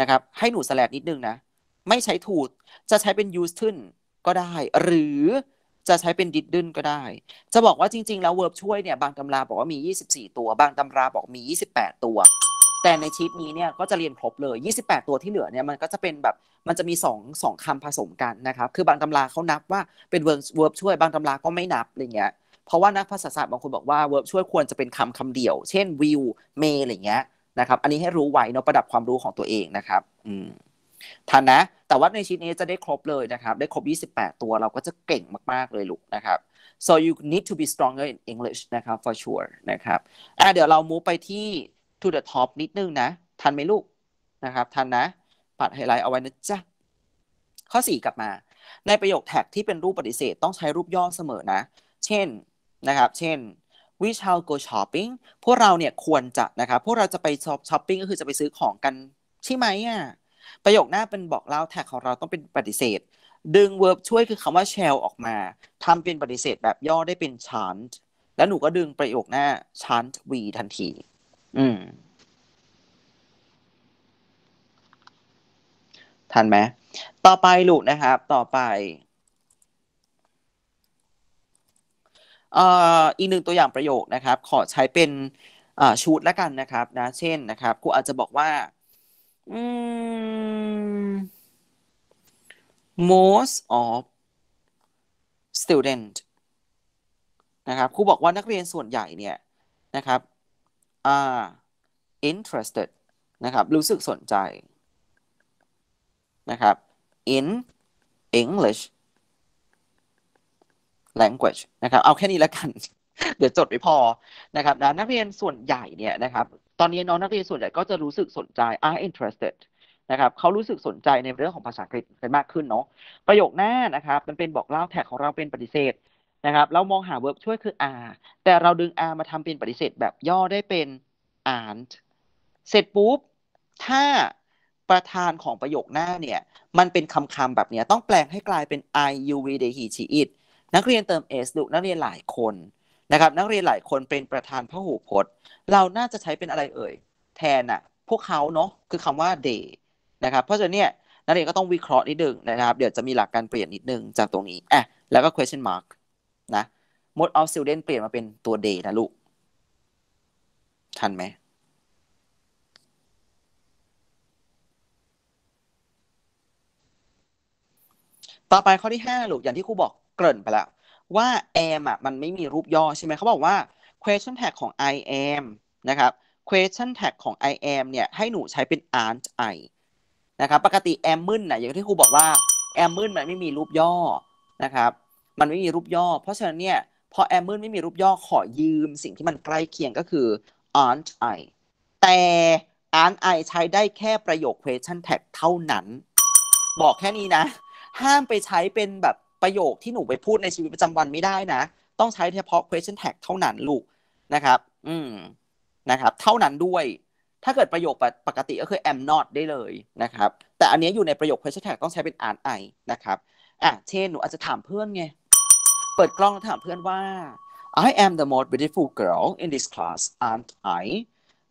นะครับ ให้หนูสแลบนิดนึงนะไม่ใช้ถูดจะใช้เป็น used ขึ้นก็ได้ หรือจะใช้เป็นดิดดึนก็ได้ จะบอกว่าจริงๆแล้วเวิร์บช่วยเนี่ยบางตำราบอกว่ามี 24 ตัว บางตำราบอกมี 28 ตัว แต่ในชีตนี้เนี่ยก็จะเรียนครบเลย 28 ตัวที่เหลือเนี่ยมันก็จะเป็นแบบมันจะมี2งคำผสมกันนะครับ คือบางตำราเขานับว่าเป็นเวิร์บช่วย บางตำราก็ไม่นับอะไรเงี้ย เพราะว่านักภาษาศาสตร์บางคนบอกว่าเวิร์บช่วยควรจะเป็นคำคำเดียว เช่นวิวเมอะไรเงี้ยนะครับ อันนี้ให้รู้ไว้เนาะประดับความรู้ของตัวเองนะครับ อืมทันนะ แต่ว่าในชิ้นนี้จะได้ครบเลยนะครับ ได้ครบ 28 ตัว เราก็จะเก่งมากๆเลยลูกนะครับ so you need to be stronger in English นะครับ for sure นะครับอ่ะเดี๋ยวเรา move ไปที่ to the top นิดนึงนะทันไหมลูกนะครับ ทันนะปัดไฮไลท์เอาไว้นะจ๊ะข้อ4กลับมา ในประโยคแท็กที่เป็นรูปปฏิเสธต้องใช้รูปย่อเสมอนะ เช่นนะครับ เช่น we shall go shopping พวกเราเนี่ยควรจะนะครับพวกเราจะไปช้อปปิ้งก็คือจะไปซื้อของกันใช่ไหมอ่ะประโยคหน้าเป็นบอกเล่าแท็กของเราต้องเป็นปฏิเสธ ดึงเวิร์บช่วยคือคำว่าแชลออกมา ทำเป็นปฏิเสธแบบย่อได้เป็นชัน n ์แล้วหนูก็ดึงประโยคหน้าชัน n ์วีทันที อืมทันไหมต่อไปลูกนะครับ ต่อไปอีกหนึ่งตัวอย่างประโยคนะครับ ขอใช้เป็นชุดละกันนะครับนะเช่นนะครับครูอาจจะบอกว่า Mm, most of student นะครับ ครูบอกว่านักเรียนส่วนใหญ่เนี่ย นะครับ are interested นะครับ รู้สึกสนใจนะครับ in English language นะครับ เอาแค่นี้แล้วกัน เดี๋ยวจดไว้พอนะครับนะนักเรียนส่วนใหญ่เนี่ยนะครับตอนนี้น้องนักเรียนส่วนใหญ่ก็จะรู้สึกสนใจ are interested นะครับเขารู้สึกสนใจในเรื่องของภาษาอังกฤษกันมากขึ้นเนาะประโยคหน้านะครับมันเป็นบอกเล่าแท็กของเราเป็นปฏิเสธนะครับ เรามองหา verb ช่วยคือ are แต่เราดึง are มาทำเป็นปฏิเสธแบบย่อได้เป็น aren't เสร็จปุ๊บ ถ้าประธานของประโยคหน้าเนี่ย มันเป็นคำคำแบบนี้ต้องแปลงให้กลายเป็น I U V D H E It นักเรียนเติม s ดุนักเรียนหลายคนนะครับนักเรียนหลายคนเป็นประธานพหูพจน์ เราน่าจะใช้เป็นอะไรเอ่ย แทนอะพวกเขาเนาะคือคำว่า they นะครับเพราะฉะนั้นเนี่ย นักเรียนก็ต้องวิเคราะห์นิดนึงนะครับ เดี๋ยวจะมีหลักการเปลี่ยนนิดนึงจากตรงนี้อ่ะแล้วก็ question mark นะมด of student เปลี่ยนมาเป็นตัว day นะลูก ทันไหมต่อไปข้อที่5ลูกอย่างที่ครูบอกเกริ่นไปแล้วว่า am อ่ะมันไม่มีรูปย่อใช่ไหมเขาบอกว่า question tag ของ I am นะครับ question tag ของ I am เนี่ยให้หนูใช้เป็น aren't I นะครับปกติ am มึนนะอย่างที่ครูบอกว่า am มึนมันไม่มีรูปย่อนะครับมันไม่มีรูปย่อ เพราะฉะนั้นเนี่ยพอ am มึนไม่มีรูปย่อขอยืมสิ่งที่มันใกล้เคียงก็คือ aren't I แต่ aren't I ใช้ได้แค่ประโยค question tag เท่านั้น บอกแค่นี้นะห้ามไปใช้เป็นแบบประโยคที่หนูไปพูดในชีวิตประจำวันไม่ได้นะ ต้องใช้เฉพาะ question tag เท่านั้นลูกนะครับ อืม นะครับ เท่านั้นด้วย ถ้าเกิดประโยคปกติก็คือ am not ได้เลยนะครับ แต่อันนี้อยู่ในประโยค question tag ต้องใช้เป็น are I นะครับ อ่ะ เช่น หนูอาจจะถามเพื่อนไง เปิดกล้องแล้วถามเพื่อนว่า I am the most beautiful girl in this class aren't I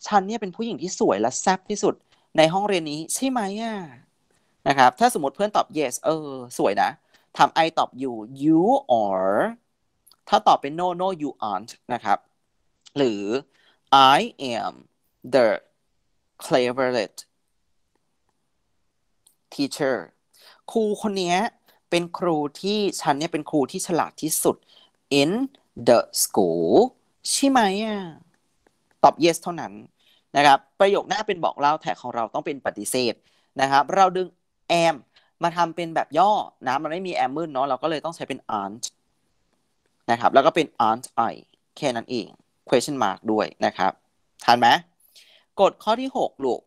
ฉันเนี่ยเป็นผู้หญิงที่สวยและแซ่บที่สุดในห้องเรียนนี้ใช่ไหมอ่ะนะครับ ถ้าสมมติเพื่อนตอบ yes เออ สวยนะถาม I ตอบ you you are ถ้าตอบเป็น no no you aren't นะครับ หรือ I am the cleverest teacher ครูคนนี้เป็นครูที่ฉันเนี่ยเป็นครูที่ฉลาดที่สุด in the school ใช่ไหมอ่ะตอบ yes เท่านั้นนะครับ ประโยคหน้าเป็นบอกเล่าแต่ของเราต้องเป็นปฏิเสธนะครับ เราดึง am มาทำเป็นแบบย่อนะมัน ไม่มี แอมเบร์เนาะเราก็ เลย ต้องใช้เป็น aren't นะ ครับ แล้วก็เป็น aren't I แค่นั้นเอง question mark ด้วย นะ ครับ ทันไหมกดข้อที่6ลูก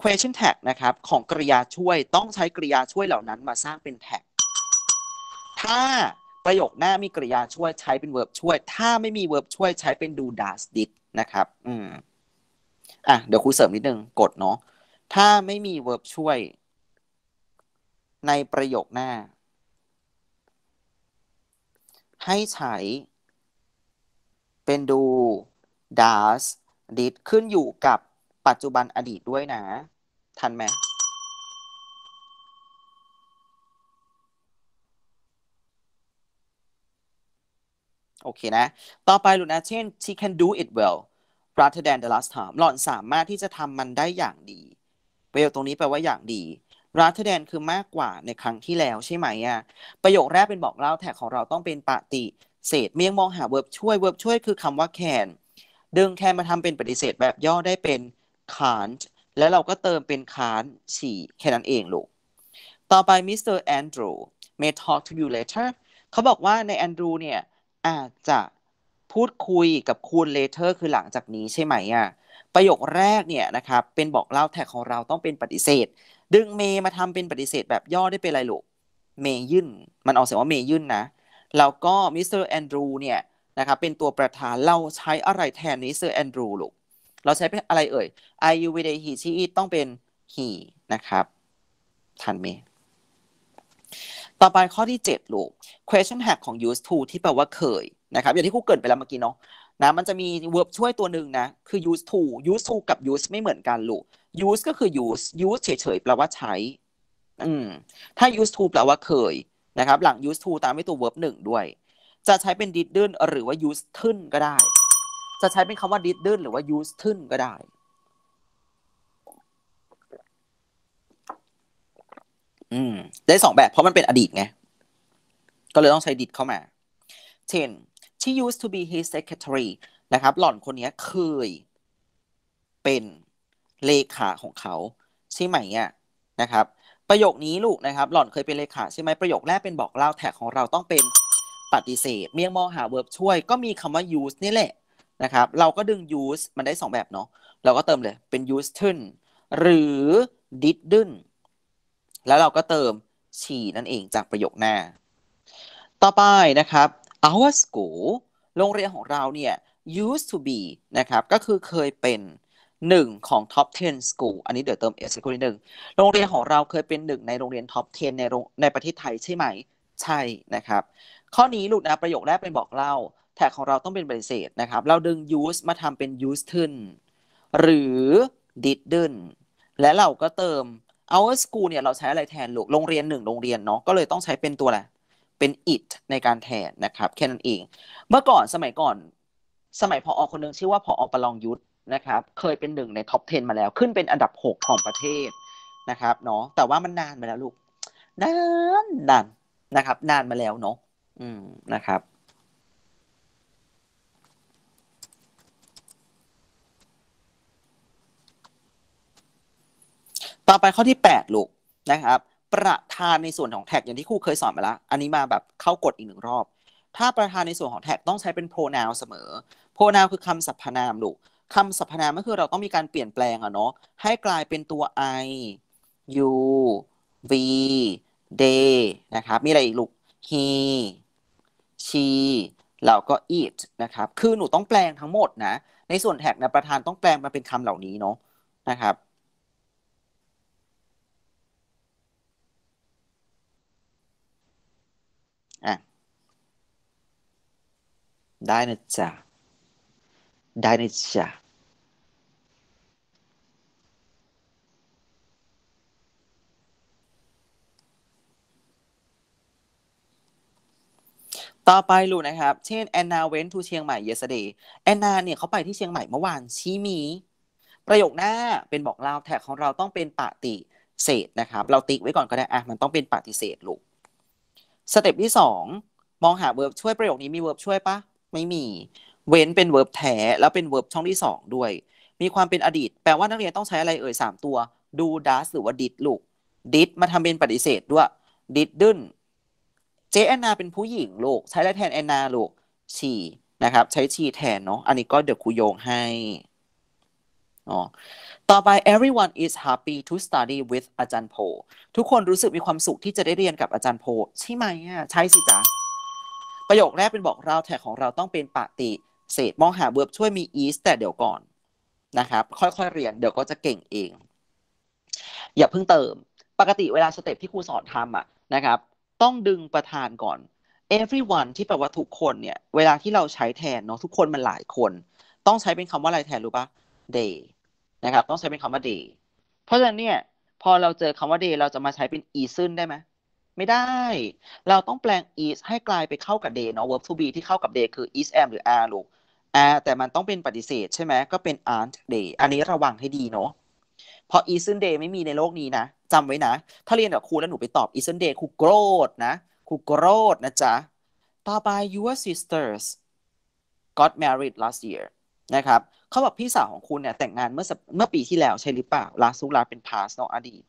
question tag นะครับของกริยาช่วยต้องใช้กริยาช่วยเหล่านั้นมาสร้างเป็น tag ถ้าประโยคหน้ามีกริยาช่วยใช้เป็น verb ช่วย ถ้าไม่มี verb ช่วยใช้เป็น do does did นะครับอืมอ่ะเดี๋ยวครูเสริมนิดนึงกดเนาะถ้าไม่มี verb ช่วยในประโยคหน้า ให้ใช้ เป็นดู does did ขึ้นอยู่กับปัจจุบันอดีตด้วยนะ ทันไหมโอเคนะ ต่อไปลูนะ เช่น she can do it well rather than the last time หล่อนสามารถที่จะทำมันได้อย่างดี well ตรงนี้แปลว่าอย่างดีรัฐเดนคือมากกว่าในครั้งที่แล้วใช่ไหมอ่ะประโยคแรกเป็นบอกเล่าแท็กของเราต้องเป็นปฏิเสธเมียงมองหาเวิร์บช่วยเวิร์บช่วยคือคำว่าแคนดึงแคนมาทำเป็นปฏิเสธแบบย่อได้เป็นขานแล้วเราก็เติมเป็นขานฉี่แค่นั้นเองลูกต่อไปมิสเตอร์แอนดรู may talk to you later เขาบอกว่าในแอนดรูเนี่ยอาจจะพูดคุยกับคุณ later คือหลังจากนี้ใช่ไหมอ่ะประโยคแรกเนี่ยนะครับเป็นบอกเล่าแท็กของเราต้องเป็นปฏิเสธดึงเมย์มาทำเป็นปฏิเสธแบบย่อได้เป็นไรลูกเมย์ยื่น มันออกเสียงว่าเมย์ยื่นนะแล้วก็มิสเตอร์แอนดรูเนี่ยนะครับเป็นตัวประธานเราใช้อะไรแทนมิสเตอร์แอนดรูลูกเราใช้เป็นอะไรเอ่ย I u v d h e ต้องเป็น he นะครับทันไหมต่อไปข้อที่ 7ลูก question hack ของ use to ที่แปลว่าเคยนะครับ อย่างที่ครูเกิดไปแล้วเมื่อกี้เนาะนะ มันจะมี verb ช่วยตัวหนึ่งนะ คือ use to use to กับ use ไม่เหมือนกันลูก use ก็คือ use use เฉยๆแปลว่าใช้ อืมถ้า use to แปลว่าเคยนะครับ หลัง use to ตามไปตัว verb หนึ่งด้วย จะใช้เป็น did ดื้นหรือว่า use ทึ่นก็ได้ จะใช้เป็นคำว่า did ดื้นหรือว่า use ทึ่นก็ได้ได้สองแบบเพราะมันเป็นอดีตไง ก็เลยต้องใช้ดิดเข้ามาเช่น she used to be his secretary นะครับหล่อนคนนี้เคยเป็นเลขาของเขาใช่ไหมอ่ะนะครับ ประโยคนี้ลูกนะครับหล่อนเคยเป็นเลขาใช่ไหม ประโยคแรกเป็นบอกเล่าแท็กของเราต้องเป็นปฏิเสธเมียงมองหาเวิร์บช่วย ก็มีคำว่า use นี่แหละนะครับ เราก็ดึง use มันได้สองแบบเนาะเราก็เติมเลย เป็น used หรือ didn't แล้วเราก็เติม she นั่นเองจากประโยคหน้า ต่อไปนะครับ our school โรงเรียนของเราเนี่ย used to be นะครับ ก็คือเคยเป็นหนึ่งของ top 10 school อันนี้เดี๋ยวเติม s คนนิดหนึ่งโรงเรียนของเราเคยเป็นหนึ่งในโรงเรียน top 10 ในในประเทศไทยใช่ไหม ใช่นะครับ ข้อนี้หลุดนะ ประโยคแรกเป็นบอกเล่า แท็กของเราต้องเป็นปฏิเสธนะครับ เราดึง use มาทำเป็น used to หรือ didn't และเราก็เติม our school เนี่ยเราใช้อะไรแทนลูก โรงเรียนหนึ่งโรงเรียนเนาะ ก็เลยต้องใช้เป็นตัวแหละเป็น it ในการแทนนะครับแค่นั้นเอง เมื่อก่อนสมัยก่อน สมัยพออคนหนึ่งชื่อว่าพออประลองยุทธนะครับ เคยเป็นหนึ่งในท็อป10 มาแล้ว ขึ้นเป็นอันดับ 6 ของประเทศนะครับเนาะแต่ว่ามันนานมาแล้วลูก นานนานนะครับ นานมาแล้วเนาะอืมนะครับ ต่อไปข้อที่ 8 ลูกนะครับประธานในส่วนของแท็กอย่างที่ครูเคยสอนไปแล้วอันนี้มาแบบเข้ากฎอีกหนึ่งรอบ ถ้าประธานในส่วนของแท็กต้องใช้เป็น pronoun เสมอ pronoun คือคำสรรพนามลูกคำสรรพนามก็คือเราต้องมีการเปลี่ยนแปลงอะเนาะให้กลายเป็นตัว I u v they นะครับ มีอะไรอีกลูก he she แล้วก็ it นะครับคือหนูต้องแปลงทั้งหมดนะ ในส่วนแท็กนะประธานต้องแปลงมาเป็นคำเหล่านี้เนาะนะครับได้นะจ๊ะได้นะจ๊ะต่อไปลูกนะครับ เช่นแอนนาเวนทูเชียงใหม่ yesterday แอนนาเนี่ยเขาไปที่เชียงใหม่เมื่อวานชีมี ประโยคหน้าเป็นบอกเล่าแท็กของเราต้องเป็นปฏิเสธนะครับ เราติ๊กไว้ก่อนก็ได้อะมันต้องเป็นปฏิเสธลูกสเต็ปที่สองมองหาเวิร์บช่วยประโยคนี้มีเวิร์บช่วยปะไม่มีเว้นเป็นเวิร์บแท้แล้วเป็นเวิร์บช่องที่สองด้วย มีความเป็นอดีต แปลว่านักเรียนต้องใช้อะไรเอ่ยสามตัวดูดัสหรือว่าดิดลูกดิดมาทำเป็นปฏิเสธด้วยดิดดึนเจแอนนาเป็นผู้หญิงลูก ใช้อะไรแทนแอนนาลูกฉีนะครับ ใช้ฉีแทนเนาะอันนี้ก็เดี๋ยวครูโยงให้อ๋อต่อไป everyone is happy to study with อาจารย์โพทุกคนรู้สึกมีความสุขที่จะได้เรียนกับอาจารย์โพใช่ไหมอ่ะใช่สิจ๊ะประโยคแรก เป็นบอกเราแท็กของเราต้องเป็นปฏิเสธมองหาเวิร์บช่วยมี is แต่เดี๋ยวก่อนนะครับค่อยๆเรียนเดี๋ยวก็จะเก่งเอง อย่าเพิ่งเติม ปกติเวลาสเต็ปที่ครูสอนทำอ่ะนะครับต้องดึงประธานก่อน everyone ที่แปลว่าทุกคนเนี่ยเวลาที่เราใช้แทนเนาะทุกคนมันหลายคน ต้องใช้เป็นคำว่าอะไรแทนรู้ปะ day นะครับต้องใช้เป็นคำว่า day เพราะฉะนั้นเนี่ยพอเราเจอคำว่า day เราจะมาใช้เป็น isn ได้ไหมไม่ได้ เราต้องแปลง is ให้กลายไปเข้ากับ day เนาะ verb to be ที่เข้ากับ day คือ is am หรือ are ลูก are แต่ มันต้องเป็นปฏิเสธใช่ไหมก็เป็น aren't day อันนี้ระวังให้ดีเนาะ เพราะ isn't day ไม่มีในโลกนี้นะจำไว้นะ ถ้าเรียนกับครูแล้วหนูไปตอบ isn't day ครูโกรธนะ ครูโกรธนะจ๊ะ ต่อไป your sisters got married last year นะครับเขาบอกพี่สาวของคุณเนี่ยแต่งงานเมื่อเมื่อปีที่แล้วใช่หรือเปล่าลาสุลาเป็น past เนาะอดีต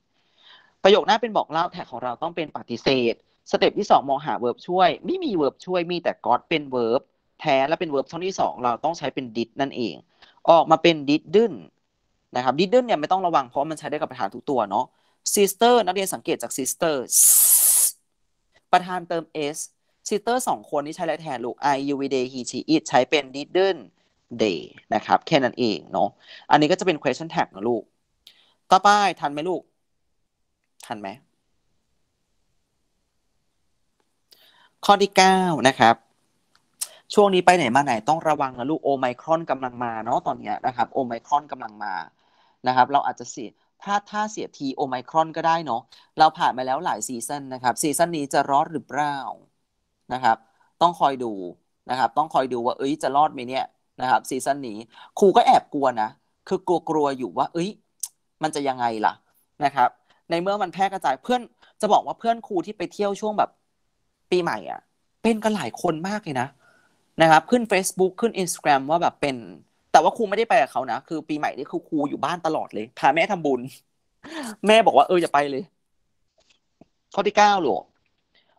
ประโยคหน้าเป็นบอกเล่าแท็กของเราต้องเป็นปฏิเสธสเต็ปที่ 2มองหาเวิร์บช่วยไม่มีเวิร์บช่วยมีแต่ก็อดเป็นเวิร์บแท้ และเป็นเวิร์บช่องที่ 2 เราต้องใช้เป็นดิดนั่นเอง ออกมาเป็นดิดดึนนะครับดิดดึนเนี่ยไม่ต้องระวังเพราะมันใช้ได้กับประธานทุกตัวเนาะซิสเตอร์นักเรียนสังเกตจากซิสเตอร์ประธานเติม s ซิสเตอร์สองคนที่ใช้แลวแทนลูก I U V day he she it ใช้เป็น didn't day นะครับแค่นั้นเองเนาะอันนี้ก็จะเป็น question tag นะลูก ต่อไปทันไหมลูกทันไหมข้อที่เก้านะครับ ช่วงนี้ไปไหนมาไหน ต้องระวังนะลูกโอไมครอนกำลังมาเนาะตอนนี้นะครับโอไมครอนกำลังมา นะครับ เราอาจจะเสียพลาดท่าเสียทีโอไมครอนก็ได้เนาะ เราผ่านมาแล้วหลายซีซันนะครับซีซันนี้จะรอดหรือเปล่านะครับ ต้องคอยดูนะครับ ต้องคอยดูว่าเอ้ยจะรอดไหมเนี่ยนะครับซีซันนี้ครูก็แอบกลัวนะคือกลัวกลัวอยู่ว่า เอ้ยมันจะยังไงล่ะนะครับในเมื่อมันแพร่กระจายเพื่อนจะบอกว่าเพื่อนครูที่ไปเที่ยวช่วงแบบ ปีใหม่อ่ะ เป็นกันหลายคนมากเลยนะ นะครับ ขึ้น Facebook ขึ้น i ิน t a g r a m ว่าแบบเป็น แต่ว่าครูไม่ได้ไปกับเขานะ คือปีใหม่นี่คือครูอยู่บ้านตลอดเลย พาแม่ทำบุญ แม่บอกว่าเอออย่าไปเลย ข้อที่เก้าหรอ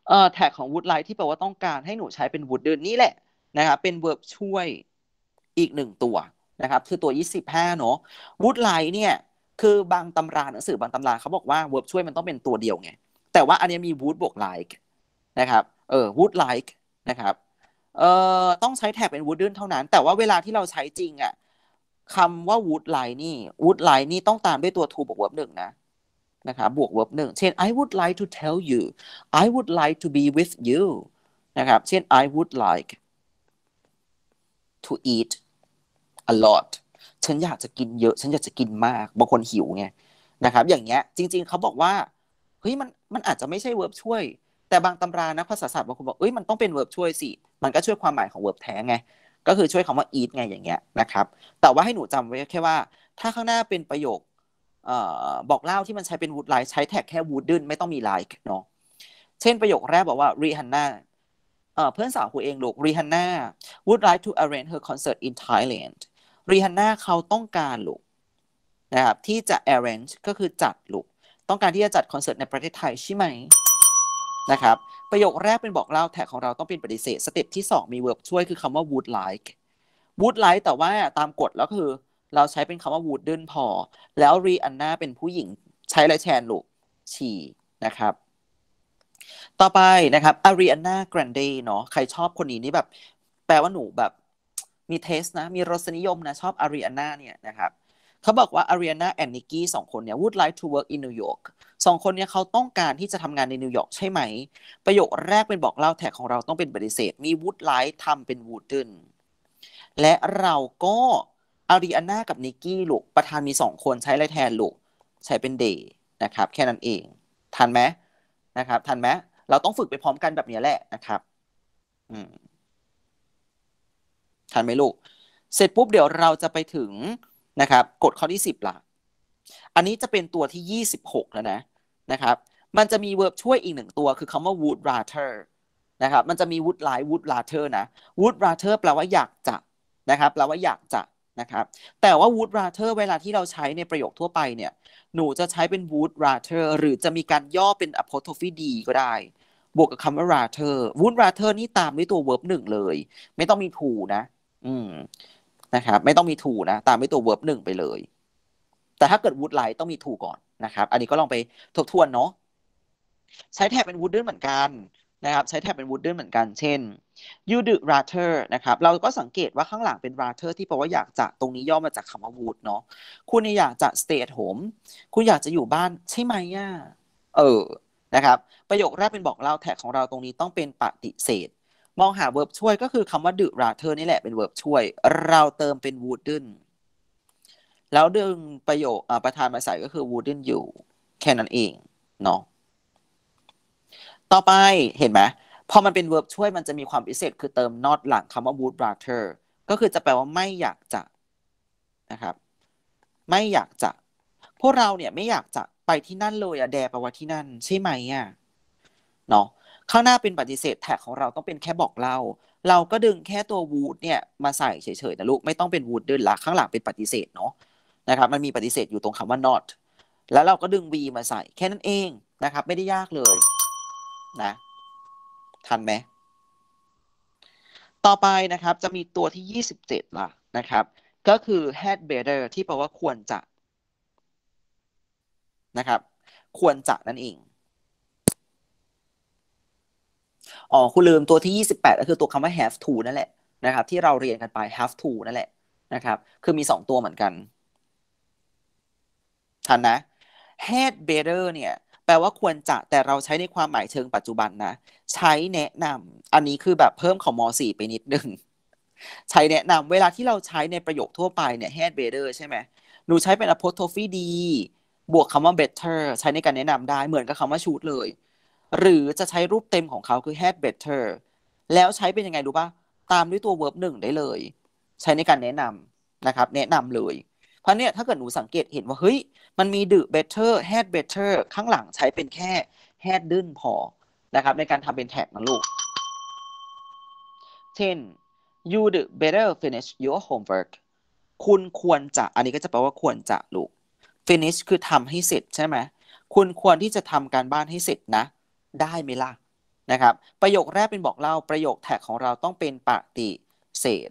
เอ่อแท็กของวูดไลท์ที่แปลว่าต้องการให้หนูใช้เป็นวูดเดินนี่แหละนะครับ เป็นเวิร์บช่วยอีกหนึ่งตัวนะครับ คือตัวยี่สิบห้าเนาะวูดไลท์เนี่ยคือบางตำราหนังสือบางตำราเขาบอกว่า verb ช่วย มันต้องเป็นตัวเดียวไง แต่ว่าอันนี้มี would บวก like นะครับ เออ would like นะครับ เอ่อต้องใช้แท็บเป็น w o u l d n นเท่านั้น แต่ว่าเวลาที่เราใช้จริงอะคำว่า would like นี่ would like นี่ ต้องตามด้วยตัว to บวก verb หนึ่งนะ นะครับ บวก verb หนึ่ง เช่น I would like to tell you I would like to be with you นะครับ เช่น I would like to eat a lot ฉันอยากจะกินเยอะ ฉันอยากจะกินมาก บางคนหิวไงนะครับ อย่างเงี้ย จริงๆเขาบอกว่า เฮ้ย มัน มันอาจจะไม่ใช่เวิร์บช่วย แต่บางตำรานะภาษาศาสตร์บางคนบอกเอ้ย มันต้องเป็นเวิร์บช่วยสิ มันก็ช่วยความหมายของเวิร์บแท้ไง ก็คือช่วยคำว่า eat ไงอย่างเงี้ยนะครับ แต่ว่าให้หนูจำไว้แค่ว่า ถ้าข้างหน้าเป็นประโยคบอกเล่าที่มันใช้เป็นวูดไลท์ใช้แท็กแค่วูดด้นไม่ต้องมีไลท์เนาะ เช่นประโยคแรกบอกว่า Rihanna เพื่อนสาวคุณเองลูก Rihanna would like to arrange her concert in Thailand รีฮันน่าเขาต้องการลูกนะครับที่จะ arrange ก็คือจัดลูกต้องการที่จะจัดคอนเสิร์ตในประเทศไทยใช่ไหม นะครับ ประโยคแรกเป็นบอกเล่าแท็กของเราต้องเป็นปฏิเสธสเต็ปที่ 2 มีเวิร์บช่วยคือคำว่า would like would like แต่ว่าตามกฎแล้วคือเราใช้เป็นคำว่า w o o d ดินพอ แล้วรีอันน่าเป็นผู้หญิงใช้ละไรแชนลูกฉี่นะครับ ต่อไปนะครับอารีอันนาแกรนเดเนาะใครชอบคนนี้นี่แบบแปลว่าหนูแบบมีเทสนะมีรสนิยมนะชอบอารีอานาเนี่ยนะครับเขาบอกว่าอารีอานาแอนนิกกี้สองคนเนี่ย would like to work in New York สองคนเนี่ยเขาต้องการที่จะทำงานในนิวยอร์กใช่ไหม ประโยคแรกเป็นบอกเล่าแท็กของเราต้องเป็นปฏิเสธ มี would like ทำเป็น w o u l d n และเราก็อารีอานากับนิกกี้ลูกประธานมีสองคนใช้อะไรแทนลูกใช้เป็นเดย์นะครับแค่นั้นเอง ทันไหมนะครับ ทันไหมเราต้องฝึกไปพร้อมกันแบบนี้แหละนะครับ อืมันไหมลูก เสร็จปุ๊บเดี๋ยวเราจะไปถึงนะครับกฎข้อที่ 10ละอันนี้จะเป็นตัวที่ 26 แล้วนะนะครับ มันจะมีเวิร์บช่วยอีกหนึ่งตัวคือคำว่า would rather นะครับ มันจะมี would like would rather นะ would rather แปลว่าอยากจะนะครับ แปลว่าอยากจะนะครับ แต่ว่า would rather เวลาที่เราใช้ในประโยคทั่วไปเนี่ย หนูจะใช้เป็น would rather หรือจะมีการย่อเป็น apostrophe d ก็ได้ บวกกับคำว่า rather would rather นี่ตามด้วยตัว verb หนึ่งเลยไม่ต้องมี to นะอืมนะครับไม่ต้องมีถูนะตามด้วยตัวเวิร์บหนึ่งไปเลย แต่ถ้าเกิดวูดไลท์ต้องมีถูก่อนนะครับ อันนี้ก็ลองไปทบทวนเนาะใช้แท็บเป็นวูดเดิลเหมือนกันนะครับ ใช้แท็บเป็นวูดเดิลเหมือนกัน เช่น you do rather นะครับ เราก็สังเกตว่าข้างหลังเป็น rather ที่แปลว่าอยากจะตรงนี้ย่อมาจากคำว่า would เนาะคุณอยากจะ stay at home คุณอยากจะอยู่บ้านใช่ไหมย่ะเออ นะครับ ประโยคแรกเป็นบอกเล่าแท็กของเราตรงนี้ต้องเป็นปฏิเสธมองหาเวิร์บช่วยก็คือคำว่าดืราเธอนี่แหละเป็นเวิร์บช่วย เราเติมเป็น wouldn't แล้วดึงประโยค ประธานมาใส่ก็คือ wouldn't ยู่แค่นั้นเองเนาะ ต่อไปเห็นไหมพอมันเป็น verb ช่วยมันจะมีความพิเศษคือเติม not หลังคำว่า would rather ก็คือจะแปลว่าไม่อยากจะนะครับ ไม่อยากจะ พวกเราเนี่ยไม่อยากจะไปที่นั่นเลยอะแดแปลว่าที่นั่นใช่ไหมอะเนาะข้างหน้าเป็นปฏิเสธแท็กของเราต้องเป็นแค่บอกเล่าเราก็ดึงแค่ตัววูดเนี่ย มาใส่เฉยๆ นะลูก ไม่ต้องเป็นวูดเดินหลักข้างหลังเป็นปฏิเสธเนาะนะครับมันมีปฏิเสธอยู่ตรงคำว่า not แล้วเราก็ดึง v มาใส่แค่นั้นเอง นะครับ ไม่ได้ยากเลย นะ ทันไหมต่อไปนะครับจะมีตัวที่ 27ล่ะนะครับ ก็คือ had better ที่แปลว่าควรจะนะครับควรจะนั่นเองอ๋อคุณลืมตัวที่ 28 ก็คือตัวคำว่า have to นั่นแหละนะครับที่เราเรียนกันไป have to นั่นแหละนะครับคือมี 2 ตัวเหมือนกันทันนะ had better เนี่ยแปลว่าควรจะแต่เราใช้ในความหมายเชิงปัจจุบันนะใช้แนะนำอันนี้คือแบบเพิ่มของม .4 ไปนิดนึงใช้แนะนำเวลาที่เราใช้ในประโยคทั่วไปเนี่ย had better ใช่ไหมหนูใช้เป็น apostrophe ีบวกคำว่า better ใช้ในการแนะนำได้เหมือนกับคำว่า shoot เลยหรือจะใช้รูปเต็มของเขาคือ had better แล้วใช้เป็นยังไงดูป่ะ ตามด้วยตัว verb หนึ่งได้เลย ใช้ในการแนะนำนะครับแนะนำเลย เพราะเนี่ย ถ้าเกิดหนูสังเกตเห็นว่า เฮ้ย มันมี do better had better ข้างหลังใช้เป็นแค่ had ดื้นพอ นะครับ ในการทำเป็นแท็กนะลูก เช่น you d better finish your homework คุณควรจะ อันนี้ก็จะแปลว่าควรจะลูก finish คือทำให้เสร็จใช่ไหมคุณควรที่จะทำการบ้านให้เสร็จนะได้ไหมล่ะนะครับประโยคแรกเป็นบอกเล่าประโยคแท็กของเราต้องเป็นปฏิเสธ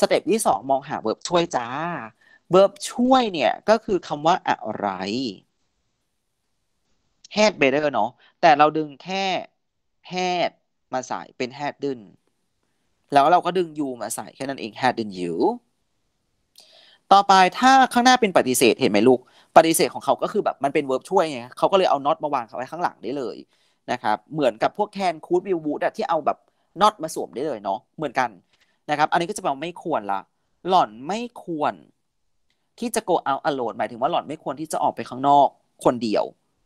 สเต็ปที่2 มองหาเวิร์บช่วยจ้าเวิร์บช่วยเนี่ยก็คือคำว่าอะไร had better เนาะแต่เราดึงแค่ had มาใส่เป็น had ดึนแล้วเราก็ดึง you มาใส่แค่นั้นเอง had ดึน you ต่อไปถ้าข้างหน้าเป็นปฏิเสธเห็นไหมลูก ปฏิเสธของเขา ก็คือแบบมันเป็นเวิร์บช่วยไงเขาก็เลยเอา not มาวางเขาไว้ข้างหลังได้เลยนะครับเหมือนกับพวกแคนคูดวิววูดที่เอาแบบน็อตมาสวมได้เลยเนาะเหมือนกันนะครับ อันนี้ก็จะแปลว่าไม่ควรละหล่อนไม่ควรที่จะ go out alone หมายถึงว่าหล่อนไม่ควรที่จะออกไปข้างนอก คนเดียว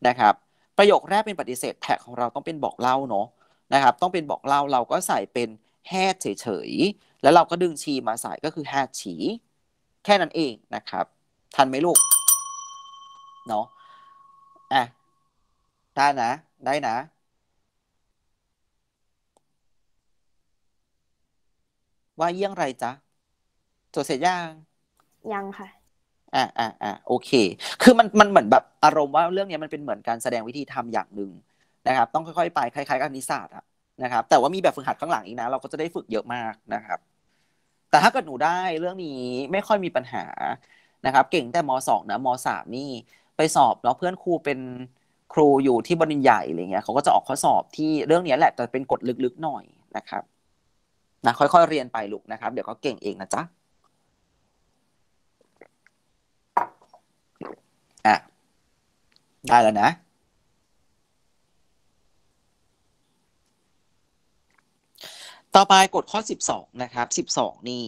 นะครับ ประโยคแรกเป็นปฏิเสธแท็กของเราต้องเป็นบอกเล่าเนาะนะครับต้องเป็นบอกเล่าเราก็ใส่เป็นแฮดเฉยๆแล้วเราก็ดึงชีมาใส่ก็คือแฮดฉีแค่นั้นเองนะครับ ทันไหมลูกเนาะอ่ะได้นะได้นะ ว่าเยี่ยงไรจ๊ะจดเสร็จยังยังค่ะอ่าอ่าอ่าโอเค คือมันมันเหมือนแบบอารมณ์ว่าเรื่องนี้มันเป็นเหมือนการแสดงวิธีทำอย่างหนึ่งนะครับ ต้องค่อยๆไป คล้ายๆกับนิสสัตอะนะครับ แต่ว่ามีแบบฝึกหัดข้างหลังอีกนะเราก็จะได้ฝึกเยอะมากนะครับ แต่ถ้าเกิดหนูได้เรื่องนี้ไม่ค่อยมีปัญหานะครับ เก่งแต่มสองนะมสามนี่ไปสอบแล้วเพื่อนครูเป็นครู อยู่ที่บริญญาอะไรเงี้ยเขาก็จะออกข้อสอบที่เรื่องนี้แหละ แต่เป็นกฎลึกๆหน่อยนะครับนะค่อยๆเรียนไปลูกนะครับ เดี๋ยวก็เก่งเองนะจ๊ะอ่ะได้แล้วนะ ต่อไปกดข้อสิบองนะครับสิบองนี่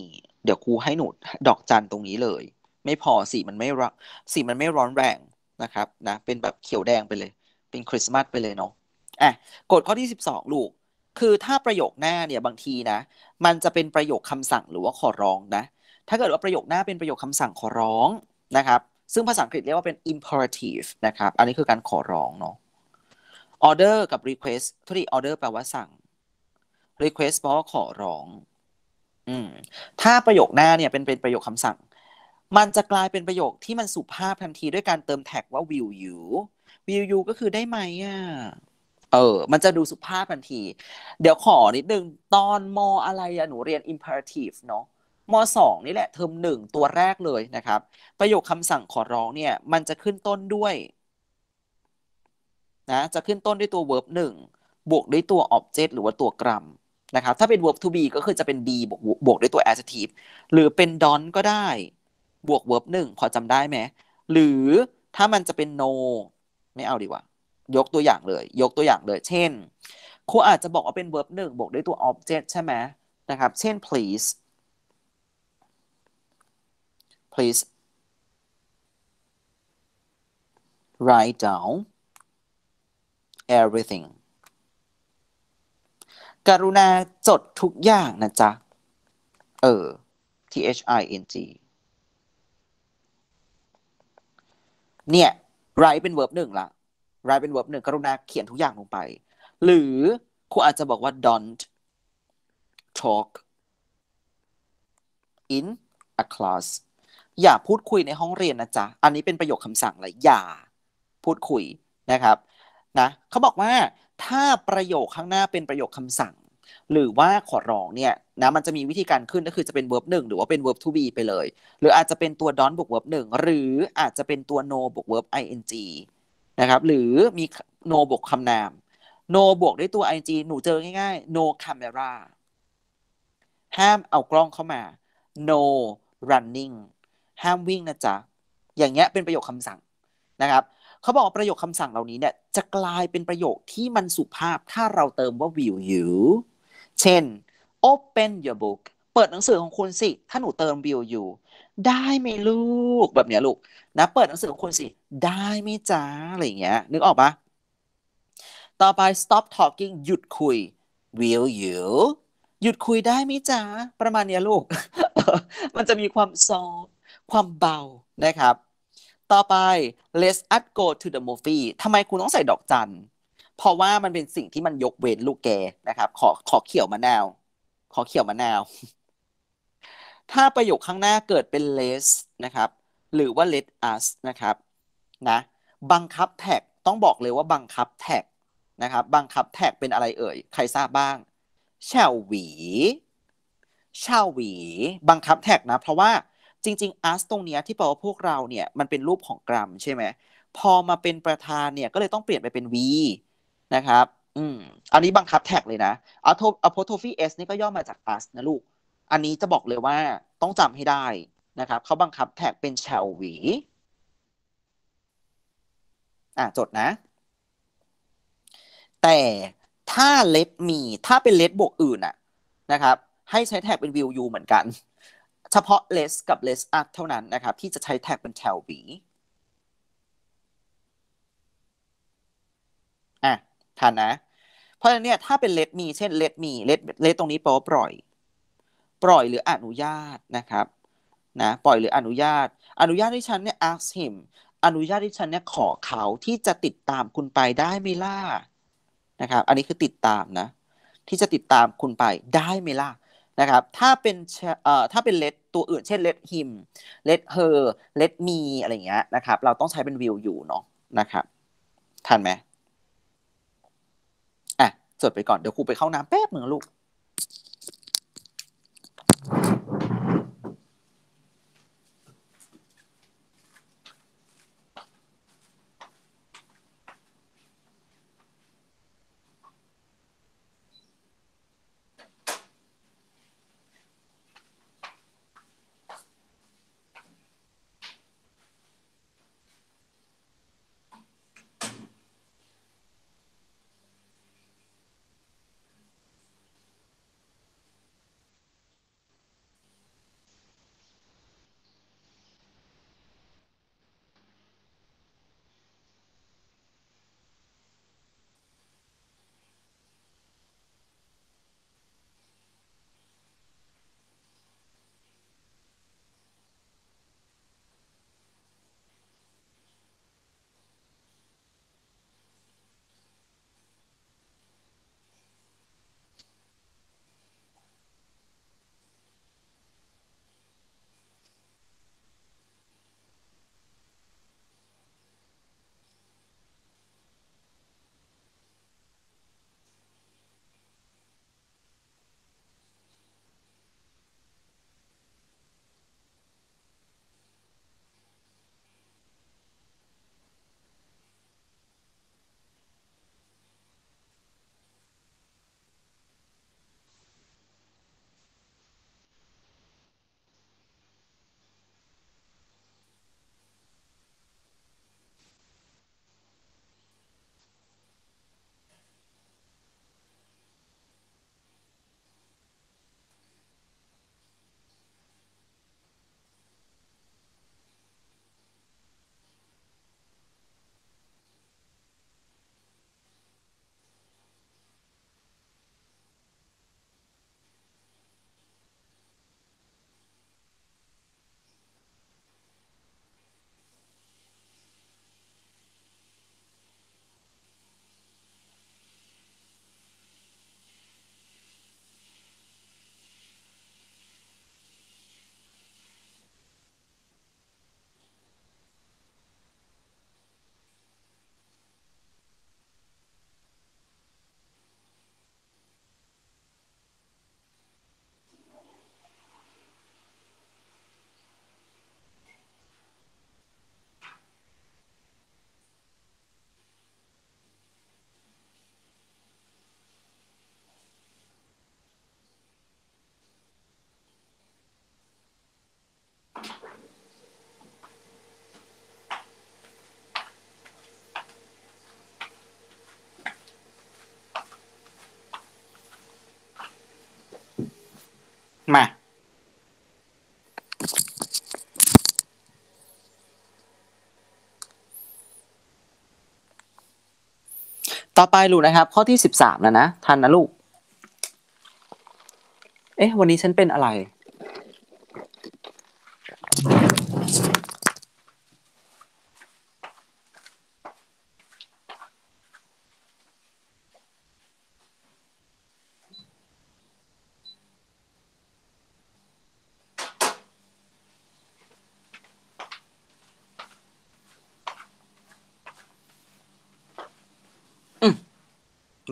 เดี๋ยวครูให้หนูดอกจันตรงนี้เลย ไม่พอสีมันไม่ร้อนสีมันไม่ร้อนแรงนะครับนะเป็นแบบเขียวแดงไปเลยเป็นคริสต์มาสไปเลยเนาะอ่ะกฎข้อที่12ลูก คือถ้าประโยคหน้าเนี่ยบางทีนะ มันจะเป็นประโยคคำสั่งหรือว่าขอร้องนะ ถ้าเกิดว่าประโยคหน้าเป็นประโยคคำสั่งขอร้องนะครับซึ่งภาษาอังกฤษเรียกว่าเป็น imperative นะครับอันนี้คือการขอร้องเนาะ order กับ request ทุรี order แปลว่าสั่ง request แปลว่าขอร้องอืมถ้าประโยคหน้าเนี่ยเป็นเป็นประโยคคำสั่งมันจะกลายเป็นประโยคที่มันสุภาพทันทีด้วยการเติมแท็กว่า will you will you ก็คือได้ไหมอ่ะเออมันจะดูสุภาพทันที เดี๋ยวขอนิดนึงตอนมออะไรอะหนูเรียน imperative เนาะมสองนี่แหละเทอมหนึ่งตัวแรกเลยนะครับ ประโยคคำสั่งขอร้องเนี่ยมันจะขึ้นต้นด้วยนะจะขึ้นต้นด้วยตัว verb หนึ่งบวกด้วยตัว object หรือว่าตัวกรัมนะครับถ้าเป็น verb to be ก็คือจะเป็น be บวกบวกด้วยตัว adjective หรือเป็น don ก็ได้บวกเวิร์บหนึ่งพอจำได้ไหมหรือถ้ามันจะเป็น no ไม่เอาดีกว่า ยกตัวอย่างเลย ยกตัวอย่างเลยเช่น ครูอาจจะบอกว่าเป็นเวิร์บหนึ่งบวกด้วยตัว object ใช่ไหมนะครับ เช่น please please write down everything กรุณาจดทุกอย่างนะจ๊ะ เออ t h i n g เนี่ย write เป็น verb หนึ่งละ write เป็น verb หนึ่งกรุณาเขียนทุกอย่างลงไป หรือคุณอาจจะบอกว่า don't talk in a class อย่าพูดคุยในห้องเรียนนะจ๊ะ อันนี้เป็นประโยคคำสั่งเลยอย่าพูดคุยนะครับนะเขาบอกว่าถ้าประโยคข้างหน้าเป็นประโยคคำสั่ง หรือว่าขอร้องเนี่ยนะมันจะมีวิธีการขึ้นก็คือจะเป็น verb 1หรือว่าเป็น verb to be ไปเลย หรืออาจจะเป็นตัว don บวก verb 1หรืออาจจะเป็นตัว no บวก verb ing นะครับหรือมี no บวกคำนาม no บวกด้วยตัว ing หนูเจอง่ายๆ no camera ห้ามเอากล้องเข้ามา no running ห้ามวิ่งนะจ๊ะ อย่างเงี้ยเป็นประโยคคำสั่งนะครับเขาบอกประโยคคำสั่งเหล่านี้เนี่ยจะกลายเป็นประโยคที่มันสุภาพถ้าเราเติมว่า will you เช่น open your book เปิดหนังสือของคุณสิ ถ้าหนูเติมบิลอยู่ ได้ไหมลูกแบบเนี้ยลูก นะเปิดหนังสือของคุณสิ ได้ไหมจ้าอะไรอย่างเงี้ย นึกออกปะต่อไป stop talking หยุดคุย will you หยุดคุยได้ไหมจ้าประมาณเนี้ยลูกมันจะมีความซอความเบานะครับ ต่อไป let's us go to the movie ทำไมคุณต้องใส่ดอกจันเพราะว่ามันเป็นสิ่งที่มันยกเว้นลูกแกนะครับขอขอเขียวมะนาวขอเขียวมะนาวถ้าประโยคข้างหน้าเกิดเป็น less นะครับ หรือว่า let us นะครับ นะ บังคับแท็ก ต้องบอกเลยว่าบังคับแท็กนะครับ บังคับแท็กเป็นอะไรเอ่ย ใครทราบบ้าง shall we shall we บังคับแท็กนะ เพราะว่าจริงๆ us ตรงนี้ที่แปลว่าพวกเราเนี่ย มันเป็นรูปของกรัมใช่ไหม พอมาเป็นประธานเนี่ยก็เลยต้องเปลี่ยนไปเป็น we นะครับอืมอันนี้บังคับแท็กเลยนะอัลโทอัลโพโทฟีเอสนี่ก็ย่อมาจากอัสนะลูก อันนี้จะบอกเลยว่าต้องจำให้ได้นะครับ เขาบังคับแท็กเป็นแชลวี อ่ะจดนะ แต่ถ้าเล็บมี ถ้าเป็นเลสบวกอื่นอะนะครับ ให้ใช้แท็กเป็นวิวยูเหมือนกัน เฉพาะเลสกับเลสอัพเท่านั้นนะครับที่จะใช้แท็กเป็นแถววี อ่ะทันนะเพราะฉะนั้นเนี่ยถ้าเป็นเลตมีเช่นเลตมีเลตเลตตรงนี้แปลว่าปล่อย ปล่อยหรืออนุญาตนะครับนะปล่อยหรืออนุญาต อนุญาตให้ฉันเนี่ย ask him อนุญาตให้ฉันเนี่ยขอเขาที่จะติดตามคุณไปได้ไหมล่ะนะครับ อันนี้คือติดตามนะ ที่จะติดตามคุณไปได้ไหมล่ะนะครับ ถ้าเป็นเอ่อถ้าเป็นเลตตัวอื่นเช่นเลตหิมเลตเฮอเลตมีอะไรเงี้ยนะครับ เราต้องใช้เป็นวิวอยู่เนาะนะครับทันไหมจดไปก่อนเดี๋ยวครูไปเข้าน้ำแป๊บหนึ่งลูกมา ต่อไป ลูก นะครับ ข้อที่สิบสามแล้วนะ ทัน นะ ลูก เอ๊ะวันนี้ฉันเป็นอะไร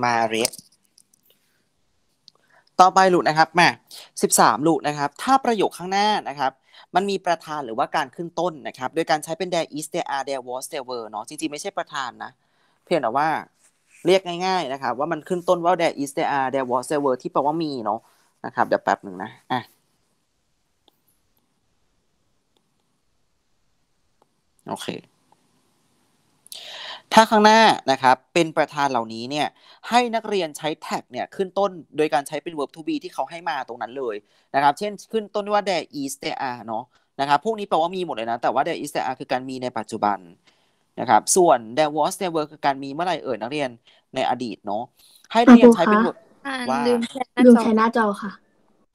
มาเรียต่อไปหลุดนะครับมาสาหลุดนะครับ ถ้าประโยคข้างหน้านะครับ มันมีประธานหรือว่าการขึ้นต้นนะครับ โดยการใช้เป็น there is there are there was there were เนาะ จริงๆ ไม่ใช่ประธานนะ เพียงแต่ว่าเรียกง่าย ๆนะครับ ว่ามันขึ้นต้นว่า there is there are there was there were ที่แปลว่ามีเนาะ นะครับ เดี๋ยวแป๊บหนึ่งนะอ่ะโอเคถ้าข้างหน้านะครับเป็นประธานเหล่านี้เนี่ยให้นักเรียนใช้แท็กเนี่ยขึ้นต้นโดยการใช้เป็น verb to be ที่เขาให้มาตรงนั้นเลยนะครับเช่น ขึ้นต้นว่า there is there are เนาะนะครับพวกนี้แปลว่ามีหมดเลยนะแต่ว่า there is there are คือการมีในปัจจุบันนะครับส่วน there was there were คือการมีเมื่อไรเอ่ยนักเรียนในอดีตเนาะให้นักเรียนใช้เป็น verb ว่าลืมใช้หน้าจอค่ะ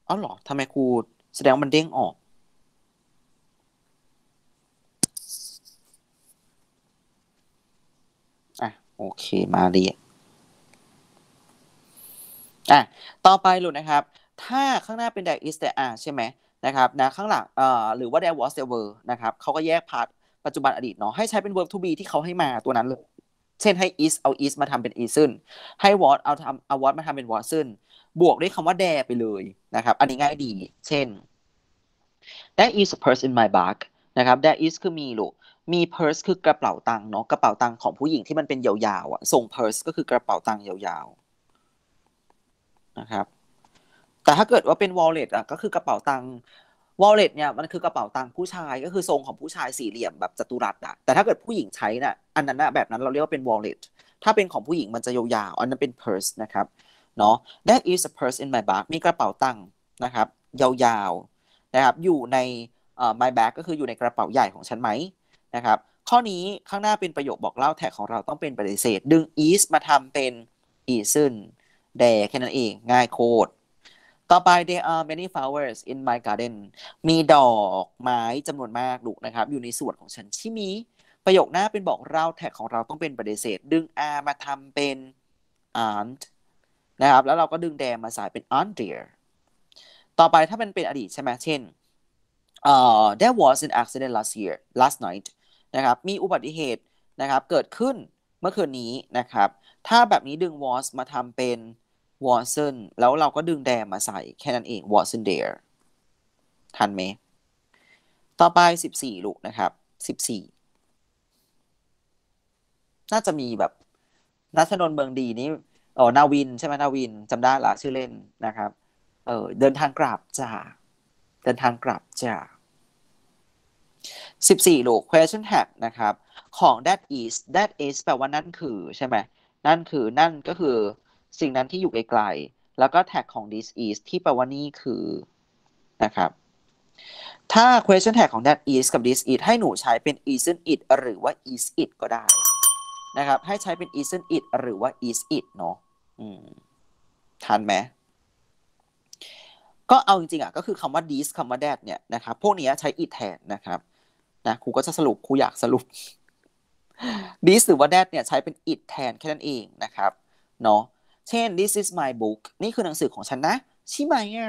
อ๋อเหรอทำไมครูแสดงว่ามันเด้งออกโอเค มาเรียอ่ะต่อไปหลุดนะครับ ถ้าข้างหน้าเป็น there is there are ใช่ไหมนะครับ นะข้างหลังเอ่อหรือว่า there was there were นะครับเขาก็แยกพาร์ทปัจจุบันอดีตเนาะ ให้ใช้เป็น verb to be ที่เขาให้มาตัวนั้นเลย เช่นให้ is เอา is มาทำเป็น i s ึนให้ was เอาทำเอา was มาทำเป็น w a s ึนบวกด้วยคำว่า there ไปเลยนะครับ อันนี้ง่ายดี เช่น there is a purse in my bag นะครับ there is คือมีลูกมี purse คือกระเป๋าตังค์เนาะ กระเป๋าตังค์ของผู้หญิงที่มันเป็นยาวๆอ่ะส่ง purse ก็คือกระเป๋าตังค์ยาวๆนะครับ แต่ถ้าเกิดว่าเป็น wallet อ่ะ ก็คือกระเป๋าตังค์ wallet เนี่ย มันคือกระเป๋าตังค์ผู้ชาย ก็คือทรงของผู้ชายสี่เหลี่ยมแบบจัตุรัสอ่ะ แต่ถ้าเกิดผู้หญิงใช้น่ะ อันนั้นแบบนั้นเราเรียกว่าเป็น wallet ถ้าเป็นของผู้หญิงมันจะยาวๆ อันนั้นเป็น purse นะครับ เนาะ that is a purse in my bag มีกระเป๋าตังค์นะครับยาวๆนะครับ อยู่ใน my bag ก็คืออยู่ในกระเป๋าใหญ่ของฉันไหมนะครับข้อนี้ข้างหน้าเป็นประโยคบอกเล่าแท็กของเราต้องเป็นปฏิเสธ ดึง is มาทำเป็น isn't t h e r แค่นั้นเองง่ายโคตรต่อไป there are many flowers in my garden มีดอกไม้จำนวนมากดูนะครับอยู่ในสวนของฉันที่มีประโยคหน้าเป็นบอกเล่าแท็กของเราต้องเป็นปฏิเสธ ดึง are มาทำเป็น aren't นะครับแล้วเราก็ดึงแดมาใส่เป็น aren't there ต่อไปถ้ามันเป็นอดีตใช่ไหมเช่น uh, there was an accident last year last night นะครับ มีอุบัติเหตุนะครับ เกิดขึ้นเมื่อคืนนี้นะครับ ถ้าแบบนี้ดึงวอสมาทำเป็นวอสเซนแล้วเราก็ดึงแดมมาใส่แค่นั้นเองวอสเซนเดร์ทันไหมต่อไป 14 ลูกนะครับ 14 น่าจะมีแบบนัชนนเมืองดีนี้อ๋อนาวินใช่ไหมนาวินจำได้ละชื่อเล่นนะครับเออเดินทางกลับจ้าเดินทางกลับจ้า14 ลูก question tag นะครับ ของ that is that is แปลว่านั่นคือ ใช่ไหม นั่นคือนั่นก็คือสิ่งนั้นที่อยู่ไกลๆ แล้วก็ tag ของ this is ที่แปลว่านี่คือ นะครับ ถ้า question tag ของ that is กับ this is ให้หนูใช้เป็น isn't it หรือว่า is it ก็ได้ นะครับ ให้ใช้เป็น isn't it หรือว่า is it เนาะทันไหม ก็เอาจริงๆอ่ะก็คือคำว่า this คำว่า that เนี่ยนะครับ พวกนี้ใช้ it แทนนะครับนะครูก็จะสรุปครูอยากสรุป this หรือว่า that เนี่ยใช้เป็น it แทนแค่นั้นเองนะครับเนาะเช่น this is my book นี่คือหนังสือของฉันนะ ใช่ไหมอ่ะ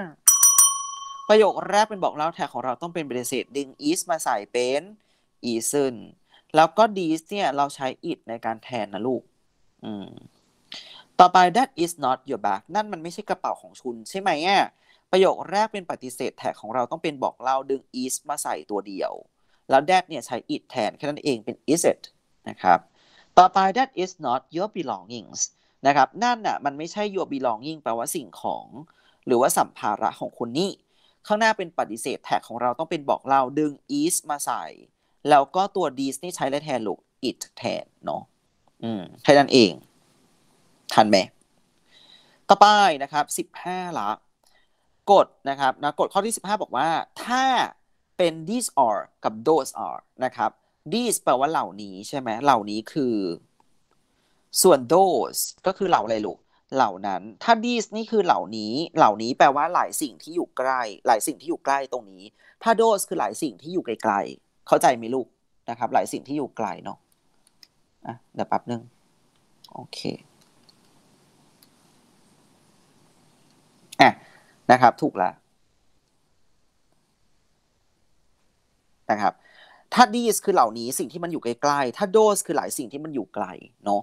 ประโยคแรกเป็นบอกเล่าแทนของเราต้องเป็นปฏิเสธดึง is มาใส่เป็น isn't แล้วก็ this เนี่ยเราใช้ it ในการแทนนะลูกอืมต่อไป that is not your bag นั่นมันไม่ใช่กระเป๋าของชุน ใช่ไหมอ่ะประโยคแรกเป็นปฏิเสธแท็กของเราต้องเป็นบอกเล่าดึง is มาใส่ตัวเดียวแล้ว that เนี่ยใช้ it แทน แค่นั้นเองเป็น is it นะครับ ต่อไป that is not your belongings นะครับนั่นน่ะ มันไม่ใช่ your belonging แปลว่าสิ่งของ หรือว่าสัมภาระของคุณนี่ ข้างหน้าเป็นปฏิเสธแท็กของเราต้องเป็นบอกเราดึง is มาใส่ แล้วก็ตัว this นี่ใช้และแทนลูก it แทน เนาะอืมแค่นั้นเอง ทันไหมต่อไปนะครับ15ละกฎนะครับนะกฎข้อที่ 15 บอกว่าถ้าเป็น these are กับ those are นะครับ these แปลว่าเหล่านี้ใช่ไหม เหล่านี้คือ ส่วน those ก็คือเหล่าอะไรลูก เหล่านั้น ถ้า these นี่คือเหล่านี้ เหล่านี้แปลว่าหลายสิ่งที่อยู่ใกล้ หลายสิ่งที่อยู่ใกล้ตรงนี้ ถ้า those คือหลายสิ่งที่อยู่ไกลๆ เข้าใจไหมลูกนะครับ หลายสิ่งที่อยู่ไกลเนาะอ่ะเดี๋ยวแป๊บนึงโอเคอ่ะนะครับ ถูกแล้วนะครับถ้าดีสคือเหล่านี้สิ่งที่มันอยู่ใกล้ๆถ้าโดสคือหลายสิ่งที่มันอยู่ไกลเนาะ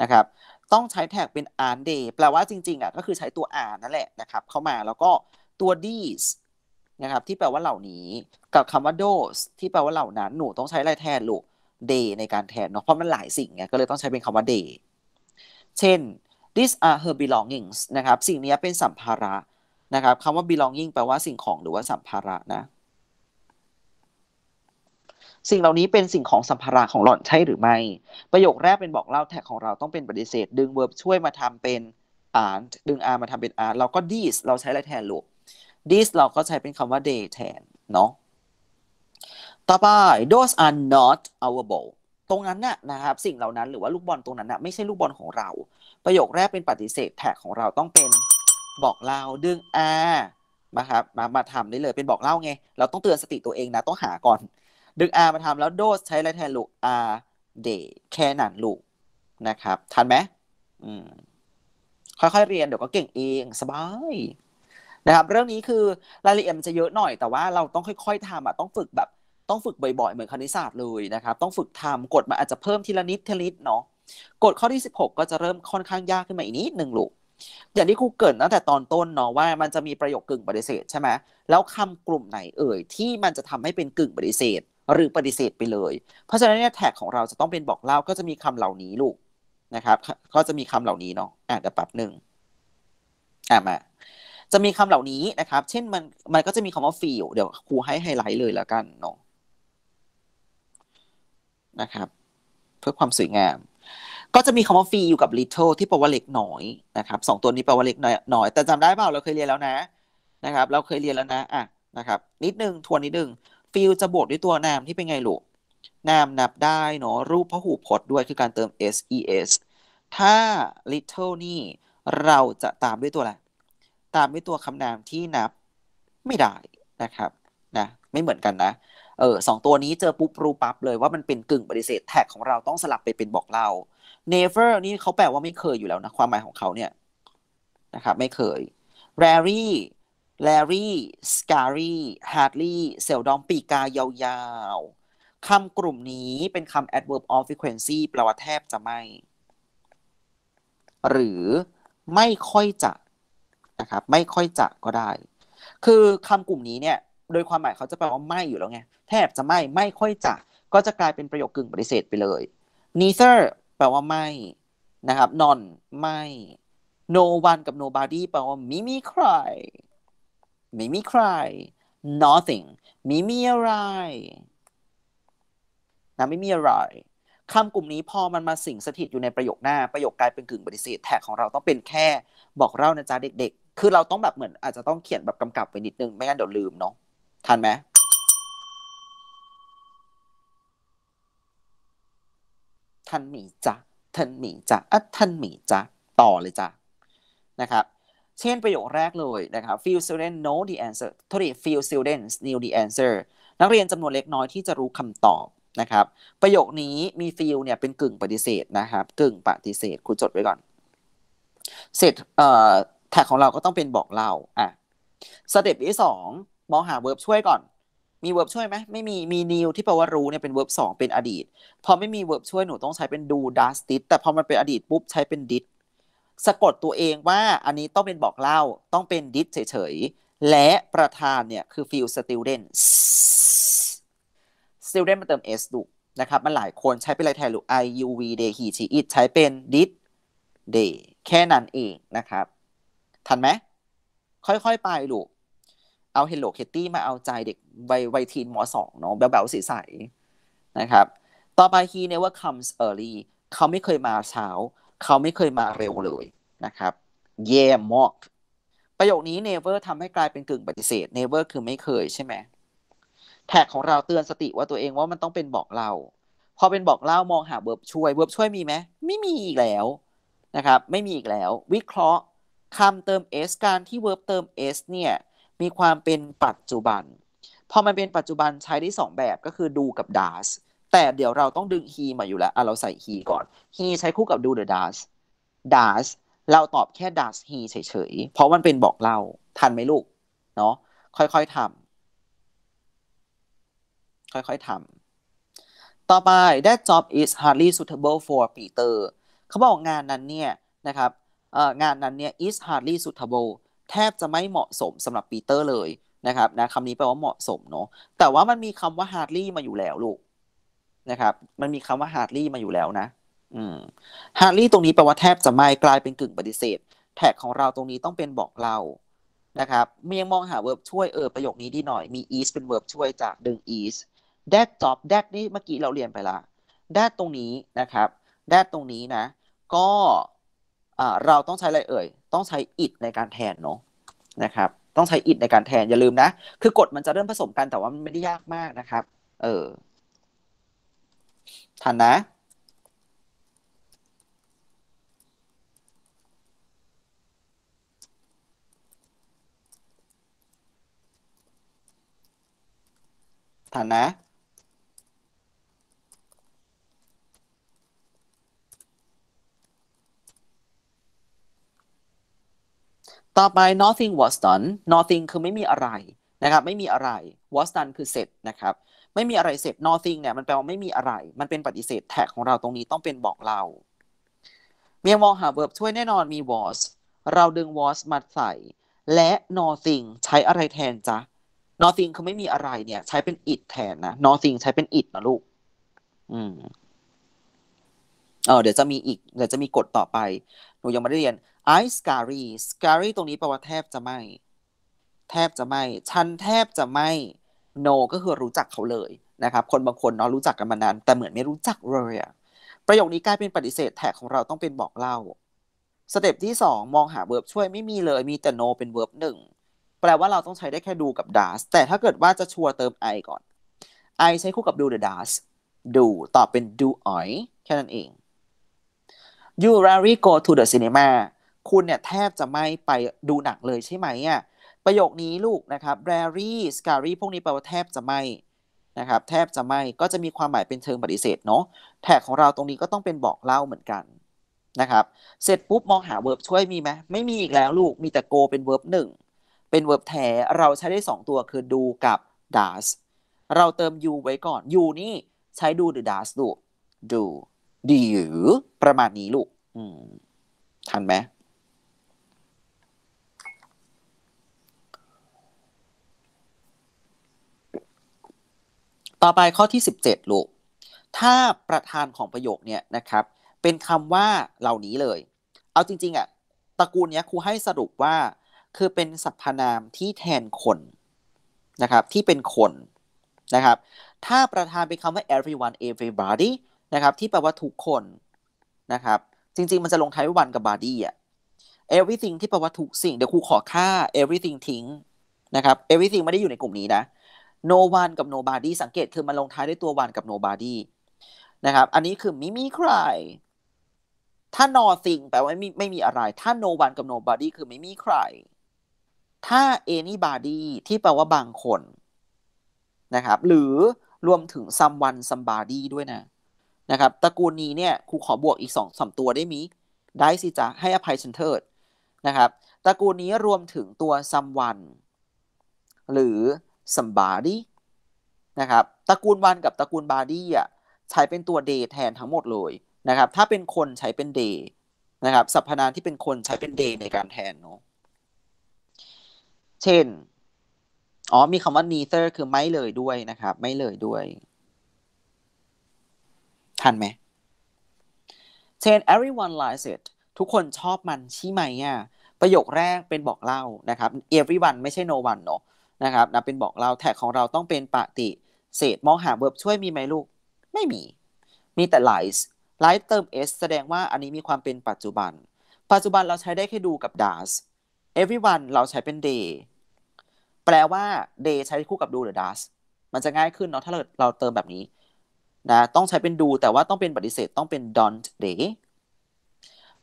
นะครับต้องใช้แท็กเป็น r day แปลว่าจริงๆ อ่ะก็คือใช้ตัว r นั่นแหละนะครับเข้ามาแล้วก็ตัว these นะครับที่แปลว่าเหล่านี้ กับคำว่า those ที่แปลว่าเหล่านั้นหนูต้องใช้อะไรแทนลูก day ในการแทนเนาะเพราะมันหลายสิ่งไงก็เลยต้องใช้เป็นคำว่า day เช่น these are her belongings นะครับสิ่งนี้เป็นสัมภาระนะครับคำว่า belonging แปลว่าสิ่งของหรือว่าสัมภาระนะสิ่งเหล่านี้เป็นสิ่งของสัมภาระของหล่อนใช่หรือไม่ ประโยคแรกเป็นบอกเล่าแท็กของเราต้องเป็นปฏิเสธ ดึงเวิร์บช่วยมาทำเป็นอ่านดึงอาร์มาทำเป็นอาร์เราก็ this เราใช้อะไรแทนลูก this เราก็ใช้เป็นคำว่า day แทนเนาะต่อไป those are not our ball ตรงนั้นน่ะนะครับสิ่งเหล่านั้นหรือว่าลูกบอลตรงนั้นน่ะไม่ใช่ลูกบอลของเรา ประโยคแรกเป็นปฏิเสธแท็กของเราต้องเป็นบอกเล่าดึงอามาครับมามาทำได้เลยเป็นบอกเล่าไงเราต้องเตือนสติตัวเองนะต้องหาก่อนดึง R มาทำแล้วโดสใช้อะไรแทนลูก R d เดแค่นั้นลูกนะครับ ทันไหมอืมค่อยๆเรียนเดี๋ยวก็เก่งเองสบายนะครับเรื่องนี้คือรายละเอียดมันจะเยอะหน่อยแต่ว่าเราต้องค่อย ๆทำอ่ะต้องฝึกแบบ ต้องฝึกบ่อยๆ เหมือนคณิตศาสตร์เลยนะครับต้องฝึกทำกฎมันอาจจะเพิ่มทีละนิดทีละนิดเนาะกฎข้อที่16 ก็จะเริ่มค่อนข้างยากขึ้นมาอีกนิดหนึ่งลูกอย่างที่ครูเกิดตั้งแต่ตอนต้นเนาะว่ามันจะมีประโยคกึ่งปฏิเสธใช่ไหมแล้วคำกลุ่มไหนเอ่ยที่มันจะทำให้เป็นกึ่งปฏิเสธหรือปฏิเสธไปเลย เพราะฉะนั้นเนี่ยแท็กของเราจะต้องเป็นบอกเล่าก็จะมีคำเหล่านี้ลูกนะครับ ก็จะมีคำเหล่านี้เนาะอ่านกับแป๊บหนึ่งอ่นมาจะมีคำเหล่านี้นะครับ เช่นมันมันก็จะมีคำว่าฟีลเดี๋ยวครูให้ไฮไลท์เลยแล้วกันเนาะนะครับ เพื่อความสวยงาม ก็จะมีคำว่าฟีอยู่กับ little ที่แปลว่าเล็กน้อยนะครับสองตัวนี้แปลว่าเล็กน้อยแต่จำได้เปล่าเราเคยเรียนแล้วนะนะครับเราเคยเรียนแล้วนะอ่ะนะครับ นิดนึงทวนนิดนึงฟิลจะบวก ด้วยตัวนามที่เป็นไงลูกนามนับได้เนาะรูปพหูพจน์ด้วยคือการเติม ses ถ้า little นี่ เราจะตามด้วยตัว อะไร ตามด้วยตัวคำนามที่นับไม่ได้นะครับนะไม่เหมือนกันนะ เออสอง ตัวนี้เจอปุ๊บ รู้ปั๊บเลยว่า มัน เป็นกึ่งปฏิเสธแท็กของเราต้องสลับไปเป็นบอกเรา never นี่เขาแปลว่าไม่เคยอยู่แล้วนะความหมายของเขาเนี่ยนะครับไม่เคย rarely แลรี่สการี่ฮาร์รลี่เซลดอมปีกายาวๆคำกลุ่มนี้เป็นคำ adverb of frequency แปลว่าแทบจะไม่ หรือไม่ค่อยจะนะครับ ไม่ค่อยจะก็ได้ คือคำกลุ่มนี้เนี่ย โดยความหมายเขาจะแปลว่าไม่อยู่แล้วไง แทบจะไม่ ไม่ค่อยจะ ก็จะกลายเป็นประโยคกึ่งปฏิเสธไปเลย neither แปลว่าไม่นะครับ n o n ไม่ no one กับ nobody แปลว่าไม่มีใครไม่มีใคร nothing มีมีอะไรนะไม่มีอะไรคำกลุ่มนี้พอมันมาสิงสถิตอยู่ในประโยคหน้าประโยคกลายเป็นกึ่งปฏิเสธแท็กของเราต้องเป็นแค่ บอกเล่านะจ๊ะเด็กๆ คือเราต้องแบบเหมือนอาจจะต้องเขียนแบบกำกับไปนิดนึง ไม่งั้นเดี๋ยวลืมเนาะทันไหมท่านมีจ๊ะท่านมีจ๊ะอ่ะท่านมีจ๊ะต่อเลยจ้ะนะครับเช่นประโยคแรกเลยนะครับ few students know the answer ทุษที few students knew the answer นักเรียนจำนวนเล็กน้อยที่จะรู้คำตอบนะครับ ประโยคนี้มี few เนี่ยเป็นกึ่งปฏิเสธนะครับ กึ่งปฏิเสธคุณจดไว้ก่อน เสร็จเอ่อแท็กของเราก็ต้องเป็นบอกเราอ่ะสเต็ปที่สอง มองหาเวิร์บช่วยก่อน มีเวิร์บช่วยไหม ไม่มี มี new ที่แปลว่ารู้เนี่ยเป็นเวิร์บสองเป็นอดีต พอไม่มีเวิร์บช่วยหนูต้องใช้เป็น do does did แต่พอมันเป็นอดีตปุ๊บใช้เป็น did สะกดตัวเองว่าอันนี้ต้องเป็นบอกเล่าต้องเป็นดิสเฉยๆ และประธานเนี่ย คือฟิลสติลเดนสติลเดนมาเติม s ดุนะครับ มันหลายคนใช้เป็นอะไรแทนหรือ i u v day he she it ใช้เป็น did day แค่นั้นเองนะครับ ทันไหมค่อยๆ ไปลูกเอา hello kitty มาเอาใจเด็กวัยวัยทีนมอสองเนาะแบ๊วๆใสๆนะครับต่อไป he never comes early เขาไม่เคยมาเช้าเขาไม่เคยมาเร็วเลยนะครับเย่มอกประโยคนี้ never ทำให้กลายเป็นกึ่งปฏิเสธ never คือไม่เคยใช่ไหมแท็กของเราเตือนสติว่าตัวเองว่ามันต้องเป็นบอกเราพอเป็นบอกเล่ามองหาเบิร์บช่วยเบิร์บช่วยมีไหมไม่มีอีกแล้วนะครับไม่มีอีกแล้ว วิเคราะห์คำเติม s การที่เวิร์บเติม s เนี่ยมีความเป็นปัจจุบัน พอมันเป็นปัจจุบันใช้ได้2แบบก็คือดูกับ does แต่เดี๋ยวเราต้องดึง he มาอยู่แล้วเราใส่ he ก่อน he ใช้คู่กับ do the does does เราตอบแค่ does he เฉยๆ เพราะมันเป็นบอกเรา ทันไหมลูก เนาะค่อยๆทำ ค่อยๆทำ ต่อไป that job is hardly suitable for Peter เขาบอกงานนั้นเนี่ยนะครับงานนั้นเนี่ย is hardly suitable แทบจะไม่เหมาะสมสำหรับปีเตอร์เลย นะครับนะคำนี้แปลว่าเหมาะสมเนาะแต่ว่ามันมีคำว่า hardly มาอยู่แล้วลูกนะครับ มันมีคำว่า hardly มาอยู่แล้วนะฮาร์ลี่ตรงนี้แปลว่าแทบจะไม่กลายเป็นกึ่งปฏิเสธ แท็กของเราตรงนี้ต้องเป็นบอกเรานะครับเมียงมองหาเวิร์บช่วยเออประโยคนี้ดีหน่อยมี is เป็นเวิร์บช่วยจากดึง is that job that นี่เมื่อกี้เราเรียนไปละ that ตรงนี้นะครับ that ตรงนี้นะ ก็เราต้องใช้อะไรเอ่ยต้องใช้ it ในการแทนเนาะนะครับ ต้องใช้ it ในการแทนอย่าลืมนะคือกฎมันจะเริ่มผสมกันแต่ว่ามันไม่ได้ยากมากนะครับ เออทันนะฐานะต่อไป nothing was done nothing คือไม่มีอะไรนะครับ ไม่มีอะไร was done คือเสร็จนะครับ ไม่มีอะไรเสร็จ nothing เนี่ยมันแปลว่าไม่มีอะไร มันเป็นปฏิเสธแท็กของเราตรงนี้ต้องเป็นบอกเรา เมียมองหา verb ช่วยแน่นอนมี was เราดึง was มาใส่ และ nothing ใช้อะไรแทนจ๊ะนอ t ิงเขาไม่มีอะไรเนี่ยใช้เป็นอิดแทนนะนอ t ิงใช้เป็นอิดนะลูกอืมเออเดี๋ยวจะมีอีก เดี๋ยวจะมีกฎต่อไป หนูยังไม่ได้เรียนไ I s การีสการีตรงนี้แปลว่าแทบจะไม่ แทบจะไม่ ฉันแทบจะไม่ no ก็คือรู้จักเขาเลยนะครับ คนบางคนเนาะรู้จักกันมานานแต่เหมือนไม่รู้จักเลยอะประโยคนี้กลายเป็นปฏิเสธแท็กของเราต้องเป็นบอกเล่าสเต็ปที่สองมองหาเวิร์บช่วยไม่มีเลย มีแต่ no เป็นเวิร์บหนึ่งแปลว่าเราต้องใช้ได้แค่ดูกับ d a s แต่ถ้าเกิดว่าจะชัวร์เติม i ก่อน i ใช้คู่กับ do หรือ d a s ดูตอบเป็น do I แค่นั้นเอง you rarely go to the cinema คุณเนี่ยแทบจะไม่ไปดูหนังเลยใช่ไหมอ่ะประโยคนี้ลูกนะครับ rarely scary พวกนี้แปลว่าแทบจะไม่นะครับแทบจะไม่ก็จะมีความหมายเป็นเชิงปฏิเสธเนาะแท็กของเราตรงนี้ก็ต้องเป็นบอกเล่าเหมือนกันนะครับเสร็จปุ๊บมองหาเวิร์บช่วยมีไหมไม่มีอีกแล้วลูกมีแต่โกเป็นเวิร์บหนึ่งเป็น verb แท้เราใช้ได้ 2 ตัวคือดูกับ does เราเติม you ไว้ก่อน you นี่ ใช้ดูหรือ does ดูดู d หรือประมาณนี้ลูกทันไหมต่อไปข้อที่ 17 ลูก ถ้าประธานของประโยคเนี่ยนะครับ เป็นคำว่าเหล่านี้เลย เอาจริง ๆอะ่ะตระกูลเนี้ยครูให้สรุปว่าคือเป็นสรรพนามที่แทนคนนะครับที่เป็นคนนะครับถ้าประธานเป็นคำว่า everyone everybody นะครับที่แปลว่าทุกคนนะครับจริงๆ มันจะลงท้ายวันกับ body อ่ะ everything ที่แปลว่าทุกสิ่งเดี๋ยวครูขอค่า everything ทิ้งนะครับ everything ไม่ได้อยู่ในกลุ่มนี้นะ no one กับ nobody สังเกตคือมันลงท้ายด้วยตัว one กับ nobody นะครับอันนี้คือไม่มีใคร ถ้า nothing แปลว่าไม่ไม่มีอะไร ถ้า no one กับ nobody คือไม่มีใครถ้า anybody ที่แปลว่าบางคนนะครับ หรือรวมถึง someone somebody ด้วยนะนะครับ ตระกูลนี้เนี่ย ครูขอบวกอีกสองสาตัวได้มีได้สิจ๊ะให้อภัยฉันเถิดนะครับ ตระกูลนี้รวมถึงตัว someone หรือ somebody นะครับ ตระกูลวันกับตระกูลบาดี้อ่ะ ใช้เป็นตัวเดแทนทั้งหมดเลยนะครับ ถ้าเป็นคนใช้เป็นเดนะครับ สรรพนามที่เป็นคนใช้เป็นเดในการแทนเนาะเช่น อ๋อมีคำว่า neither คือไม่เลยด้วยนะครับไม่เลยด้วย ทันไหมเช่น everyone likes it ทุกคนชอบมันใช่ไหมอ่ะประโยคแรกเป็นบอกเล่านะครับ everyone ไม่ใช่ no one เนาะนะครับนะเป็นบอกเล่าแท็กของเราต้องเป็นปฏิเสธมองหาเวิร์บช่วยมีไหมลูกไม่มี มีแต่ lies k lies k เติม s แสดงว่าอันนี้มีความเป็นปัจจุบัน ปัจจุบันเราใช้ได้แค่ดูกับ does everyone เราใช้เป็น day แปลว่า day ใช้คู่กับ do หรือ does มันจะง่ายขึ้นเนาะถ้าเราเราเติมแบบนี้นะต้องใช้เป็น do แต่ว่าต้องเป็นปฏิเสธต้องเป็น don't d a y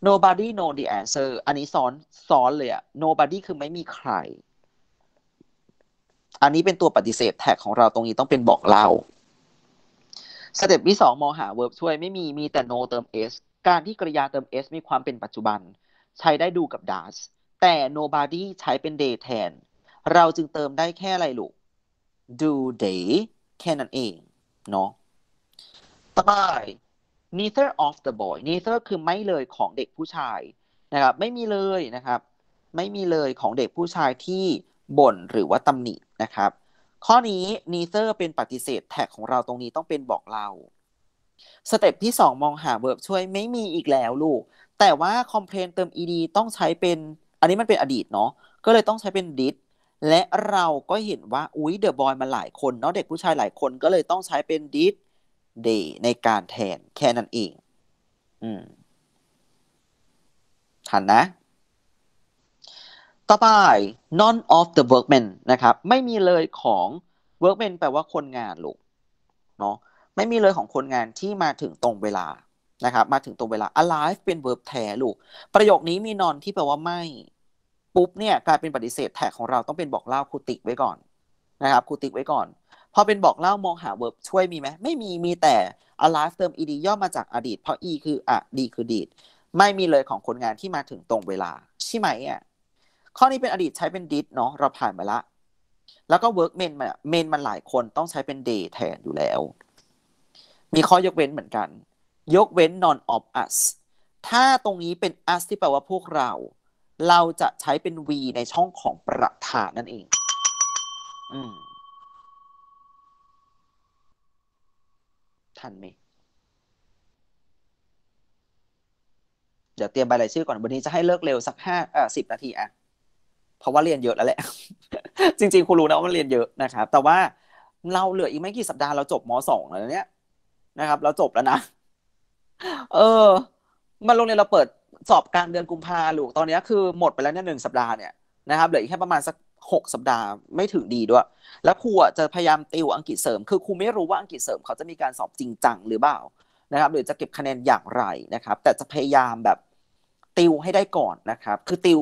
nobody know the answer อันนี้สอนสอนเลยอะ nobody คือไม่มีใคร อันนี้เป็นตัวปฏิเสธแท็กของเราตรงนี้ต้องเป็นบอกเราสเต็ปที่สองมองหา verb ช่วยไม่มีมีแต่ no เติม s การที่กริยาเติม s มีความเป็นปัจจุบัน ใช้ได้ดูกับ does แต่ nobody ใช้เป็น day แทนเราจึงเติมได้แค่อะไรลูก do they แค่นั้นเองเนาะต้ไป neither of the boy neither คือไม่เลยของเด็กผู้ชายนะครับไม่มีเลยนะครับ ไม่มีเลยของเด็กผู้ชายที่บ่นหรือว่าตำหนินะครับ ข้อนี้ neither เป็นปฏิเสธแท็กของเราตรงนี้ต้องเป็นบอกเรา สเต็ปที่ 2 มองหาเวิร์บช่วยไม่มีอีกแล้วลูกแต่ว่าคอมเพลนเติม ed ต้องใช้เป็น อันนี้มันเป็นอดีตเนาะก็เลยต้องใช้เป็น did และเราก็เห็นว่าอุ้ยเดอะบอยมาหลายคนเนาะเด็กผู้ชายหลายคนก็เลยต้องใช้เป็นดิสเดย์ในการแทนแค่นั้นเองอืมทันนะ ต่อไป none of the workmen นะครับ ไม่มีเลยของ workmen แปลว่าคนงานลูกเนาะไม่มีเลยของคนงานที่มาถึงตรงเวลานะครับ มาถึงตรงเวลา alive เป็น verb แท้ลูกประโยคนี้มี non ที่แปลว่าไม่ปุ๊บเนี่ยกลายเป็นปฏิเสธแท็กของเราต้องเป็นบอกเล่าครูติกไว้ก่อนนะครับครูติกไว้ก่อน พอเป็นบอกเล่ามองหาเวิร์บช่วยมีไหมไม่มี มีแต่ alive เติม ed ย่อมาจากอดีตเพราะ e คืออะดีคือดีดไม่มีเลยของคนงานที่มาถึงตรงเวลาใช่ไหมอ่ะข้อนี้เป็นอดีตใช้เป็นดีดเนาะเราผ่านมาละแล้วก็ work m ก n มนเมนมันหลายคนต้องใช้เป็น day แทนอยู่แล้ว มีข้อยกเว้นเหมือนกัน ยกเว้น n o n of us ถ้าตรงนี้เป็น us ที่แปลว่าพวกเราเราจะใช้เป็น v ในช่องของประธานนั่นเอง อืมทันไหมเดี๋ยวเตรียมใบรายชื่อก่อนวันนี้จะให้เลิกเร็วสักห้าเอ่อสิบนาทีอะ เพราะว่าเรียนเยอะแล้วแหละ จริงๆ คุณรู้นะว่ามันเรียนเยอะนะครับ แต่ว่าเราเหลืออีกไม่กี่สัปดาห์เราจบมสองแล้วเนี้ยนะครับ เราจบแล้วนะ เออมันโรงเรียนเราเปิดสอบกลางเดือนกุมภาลูกตอนนี้คือหมดไปแล้วเนี่ยหนึ่งสัปดาห์เนี่ยนะครับเหลืออีกแค่ประมาณสักหกสัปดาห์ไม่ถึงดีด้วย แล้วครูจะพยายามติวอังกฤษเสริม คือครูไม่รู้ว่าอังกฤษเสริมเขาจะมีการสอบจริงจังหรือเปล่านะครับหรือจะเก็บคะแนนอย่างไรนะครับ แต่จะพยายามแบบติวให้ได้ก่อนนะครับ คือติว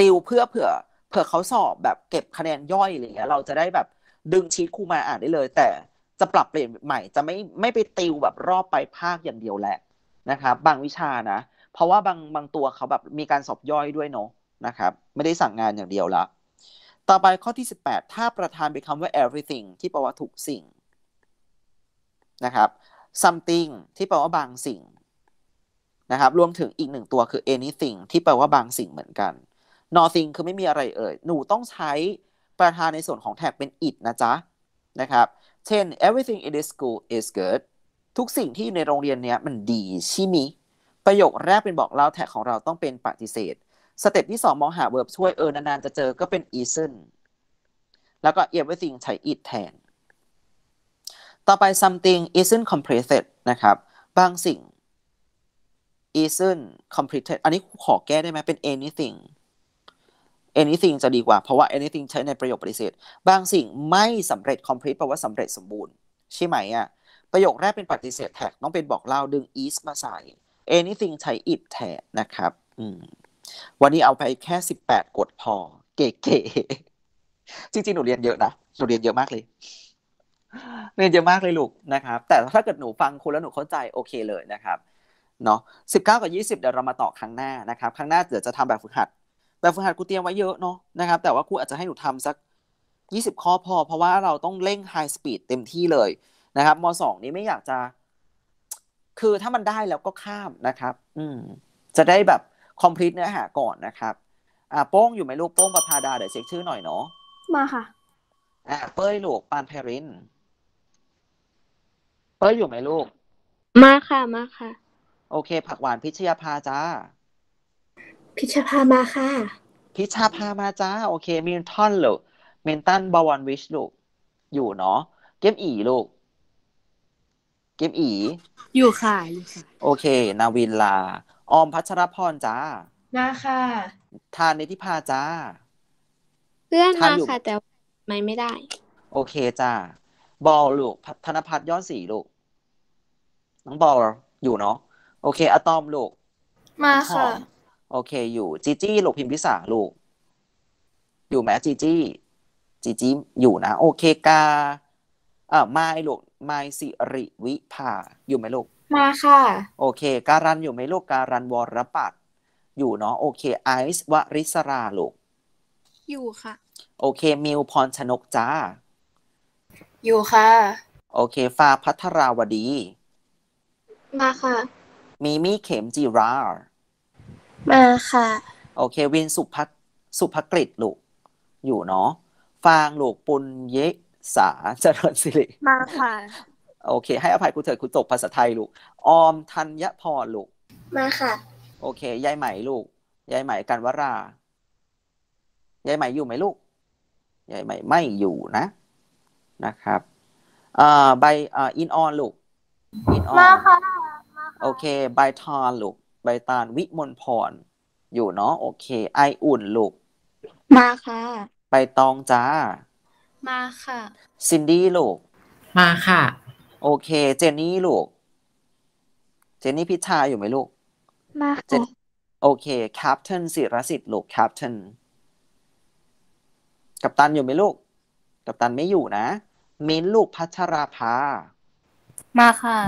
ติวเพื่อเผื่อเผื่อเขาสอบแบบเก็บคะแนนย่อยอะไรเงี้ยเราจะได้แบบดึงชีตครูมาอ่านได้เลย แต่จะปรับเปลี่ยนใหม่ จะไม่ไม่ไปติวแบบรอบไปภาคอย่างเดียวแหละนะครับ บางวิชานะเพราะว่าบางบางตัวเขาแบบมีการสอบย่อยด้วยเนาะนะครับไม่ได้สั่งงานอย่างเดียวละต่อไปข้อที่ 18 ถ้าประธานเป็นคำว่า everything ที่แปลว่าทุกสิ่งนะครับ something ที่แปลว่าบางสิ่งนะครับรวมถึงอีกหนึ่งตัวคือ anything ที่แปลว่าบางสิ่งเหมือนกัน nothing คือไม่มีอะไรเอ่ยหนูต้องใช้ประธานในส่วนของแท็กเป็น it นะจ๊ะนะครับเช่น everything in this school is good ทุกสิ่งที่อยู่ในโรงเรียนเนี้ยมันดีชิมีประโยคแรกเป็นบอกเล่าแท็กของเราต้องเป็นปฏิเสธสเต็ปที่สองมองหาเวิร์บช่วยเออนานๆจะเจอก็เป็น isn't แล้วก็ everything ใช้ it แทน ต่อไป something isn't completed นะครับ บางสิ่ง isn't completed อันนี้ขอแก้ได้ไหมเป็น anything anything จะดีกว่า เพราะว่า anything ใช้ในประโยคปฏิเสธบางสิ่งไม่สำเร็จ complete แปลว่าสำเร็จสมบูรณ์ใช่ไหมอ่ะประโยคแรกเป็นปฏิเสธแท็กต้องเป็นบอกเล่าดึง is มาใส่ anything ใช้ it แทนนะครับ วันนี้เอาไปแค่สิบแปดกดพอเก๋ๆ จริงๆ หนูเรียนเยอะนะหนูเรียนเยอะมากเลย เรียนเยอะมากเลยลูกนะครับ แต่ถ้าเกิดหนูฟังคุณแล้วหนูเข้าใจ โอเคเลยนะครับ เนาะสิบเก้ากับยี่สิบเดี๋ยวเรามาต่อครั้งหน้านะครับ ครั้งหน้าเดี๋ยวจะทำแบบฝึกหัด แบบฝึกหัดครูเตรียมไว้เยอะเนาะนะครับ แต่ว่าครูอาจจะให้หนูทำสักยี่สิบข้อพอ เพราะว่าเราต้องเร่งไฮสปีดเต็มที่เลยนะครับมสองนี้ไม่อยากจะคือถ้ามันได้แล้วก็ข้ามนะครับ อืม จะได้แบบคอมพลีทเนื้อหาก่อนนะครับ อ่าโป้งอยู่ไหมลูกโป้งประพาดาเดี๋ยวเช็คชื่อหน่อยเนาะ มาค่ะ อ่าเป้ยลูกปานเพรินเป้ยอยู่ไหมลูก มาค่ะมาค่ะ โอเค ผักหวานพิชยาภาจ้า พิชภามาค่ะ พิชาภามาจ้า โอเคมินทอนลูกเมนตันบวนวิชลูก อยู่เนาะเกมอีลูกกิฟอี อยู่ค่ะ อยู่ค่ะ โอเค นาวินลา ออมพัชรพรจ้ามาค่ะ ทานในทิพาจ้าเพื่อนมาค่ะ แต่ไม่ไม่ได้ โอเคจ้า บอลลูกธนพัฒน์ยอดสีลูกน้องบอลอยู่เนาะ โอเค อะตอมลูก มาค่ะ โอเคอยู่จีจี้ลูกพิมพิสาลูก อยู่ไหมจีจี้จีจี้อยู่นะโอเคกาเอ่อไ้ลูกมาสิริวิภาอยู่ไหมลูกมาค่ะ โอเค การันอยู่ไหมลูกการันวรปัตอยู่เนาะโอเค ไอซ์วริศราลูกอยู่ค่ะ โอเคมิวพรชนกจ้า อยู่ค่ะ โอเคฟ้าพัทราวดี มาค่ะ มีมีเข็มจีรามาค่ะ โอเควินสุภสุภกฤษลูกอยู่เนาะฟางลูกปุญเยสาเจริญสิริมาค่ะ โอเค ให้อภัยครูเถิดครูตกภาษาไทยลูกออมธัญพรลูกมาค่ะ โอเคยายใหม่ลูกยายใหม่กันวรายายใหม่อยู่ไหมลูกยายใหม่ไม่อยู่นะนะครับอ่าใบอ่าอินออนลูกอินออนมาค่ะโอเค ใบทอนลูก ใบตาลวิมลพรอยู่เนาะโอเค ไออุ่นลูกมาค่ะไปตองจ้ามาค่ะ ซินดี้ลูกมาค่ะ โอเคเจนนี่ลูกเจนนี่พิชาอยู่ไหมลูก มาค่ะโอเคแคปเทนศิรสิทธิ์ลูกแคปเทนกัปตันอยู่ไหมลูก กัปตันไม่อยู่นะ มิ้นลูกพัชราภามาค่ะ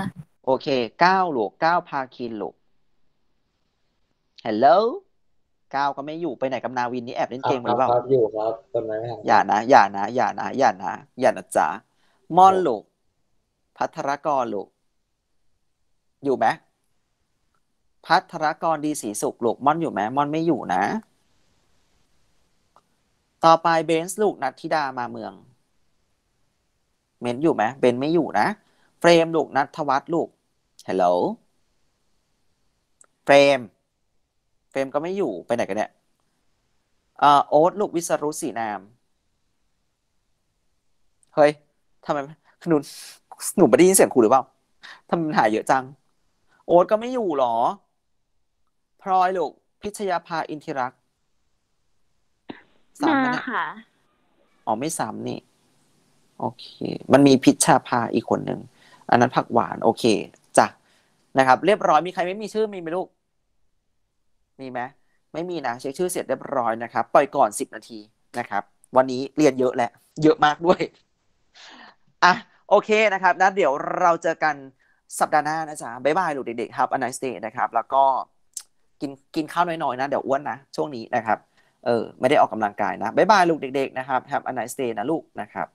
โอเคเก้าลูกเก้าพาคินลูกัลโหลก้าก็ไม่อยู่ไปไหนกับนาวินนี่แอบเล่นเกมหรือเปล่าอยู่ครับตอนนั้นอย่านะ อย่านะ อย่านะอย่านะอย่านะจ๋ามอนลูกพัทรกรลูก อยู่ไหมพัทรกรดีสีสุกลูกมอนอยู่ไหมมอนไม่อยู่นะ ต่อไปเบนส์ลูกนัทธิดามาเมืองเมนอยู่ไหมเบนไม่อยู่นะเฟรมลูกนัทวัฒลูกฮัลโหลเฟรมเฟรมก็ไม่อยู่ไปไหนกันเนี่ยออโอ๊ตลูกวิสรุสีนาม เฮ้ย ทำไมหนูหนูไม่ได้ยินเสียงครูหรือเปล่า ทำไมหายเยอะจัง โอ๊ตก็ไม่อยู่หรอพลอยลูกพิชยาภาอินทิรักสามนะค่ะ อ๋อ ไม่สามนี่ โอเค มันมีพิชยาภาอีกคนหนึ่ง อันนั้นผักหวาน โอเคจ้ะ นะครับเรียบร้อยมีใครไม่มีชื่อมีไหมลูกมีไหมไม่มีนะเช็คชื่อเสร็จเรียบร้อยนะครับ ปล่อยก่อนสิบนาทีนะครับ วันนี้เรียนเยอะแหละ เยอะมากด้วยอ่ะโอเคนะครับนะเดี๋ยวเราเจอกันสัปดาห์หน้านะจ๊ะบ๊ายบายลูกเด็กๆครับอันน c e day นะครับ แล้วก็กินกินข้าวน้อยๆนะเดี๋ยวอ้วนนะช่วงนี้นะครับเออไม่ได้ออกกำลังกายนะบ๊ายบายลูกเด็กๆนะครับ h ั v e a น i ส้ d นะลูกนะครับ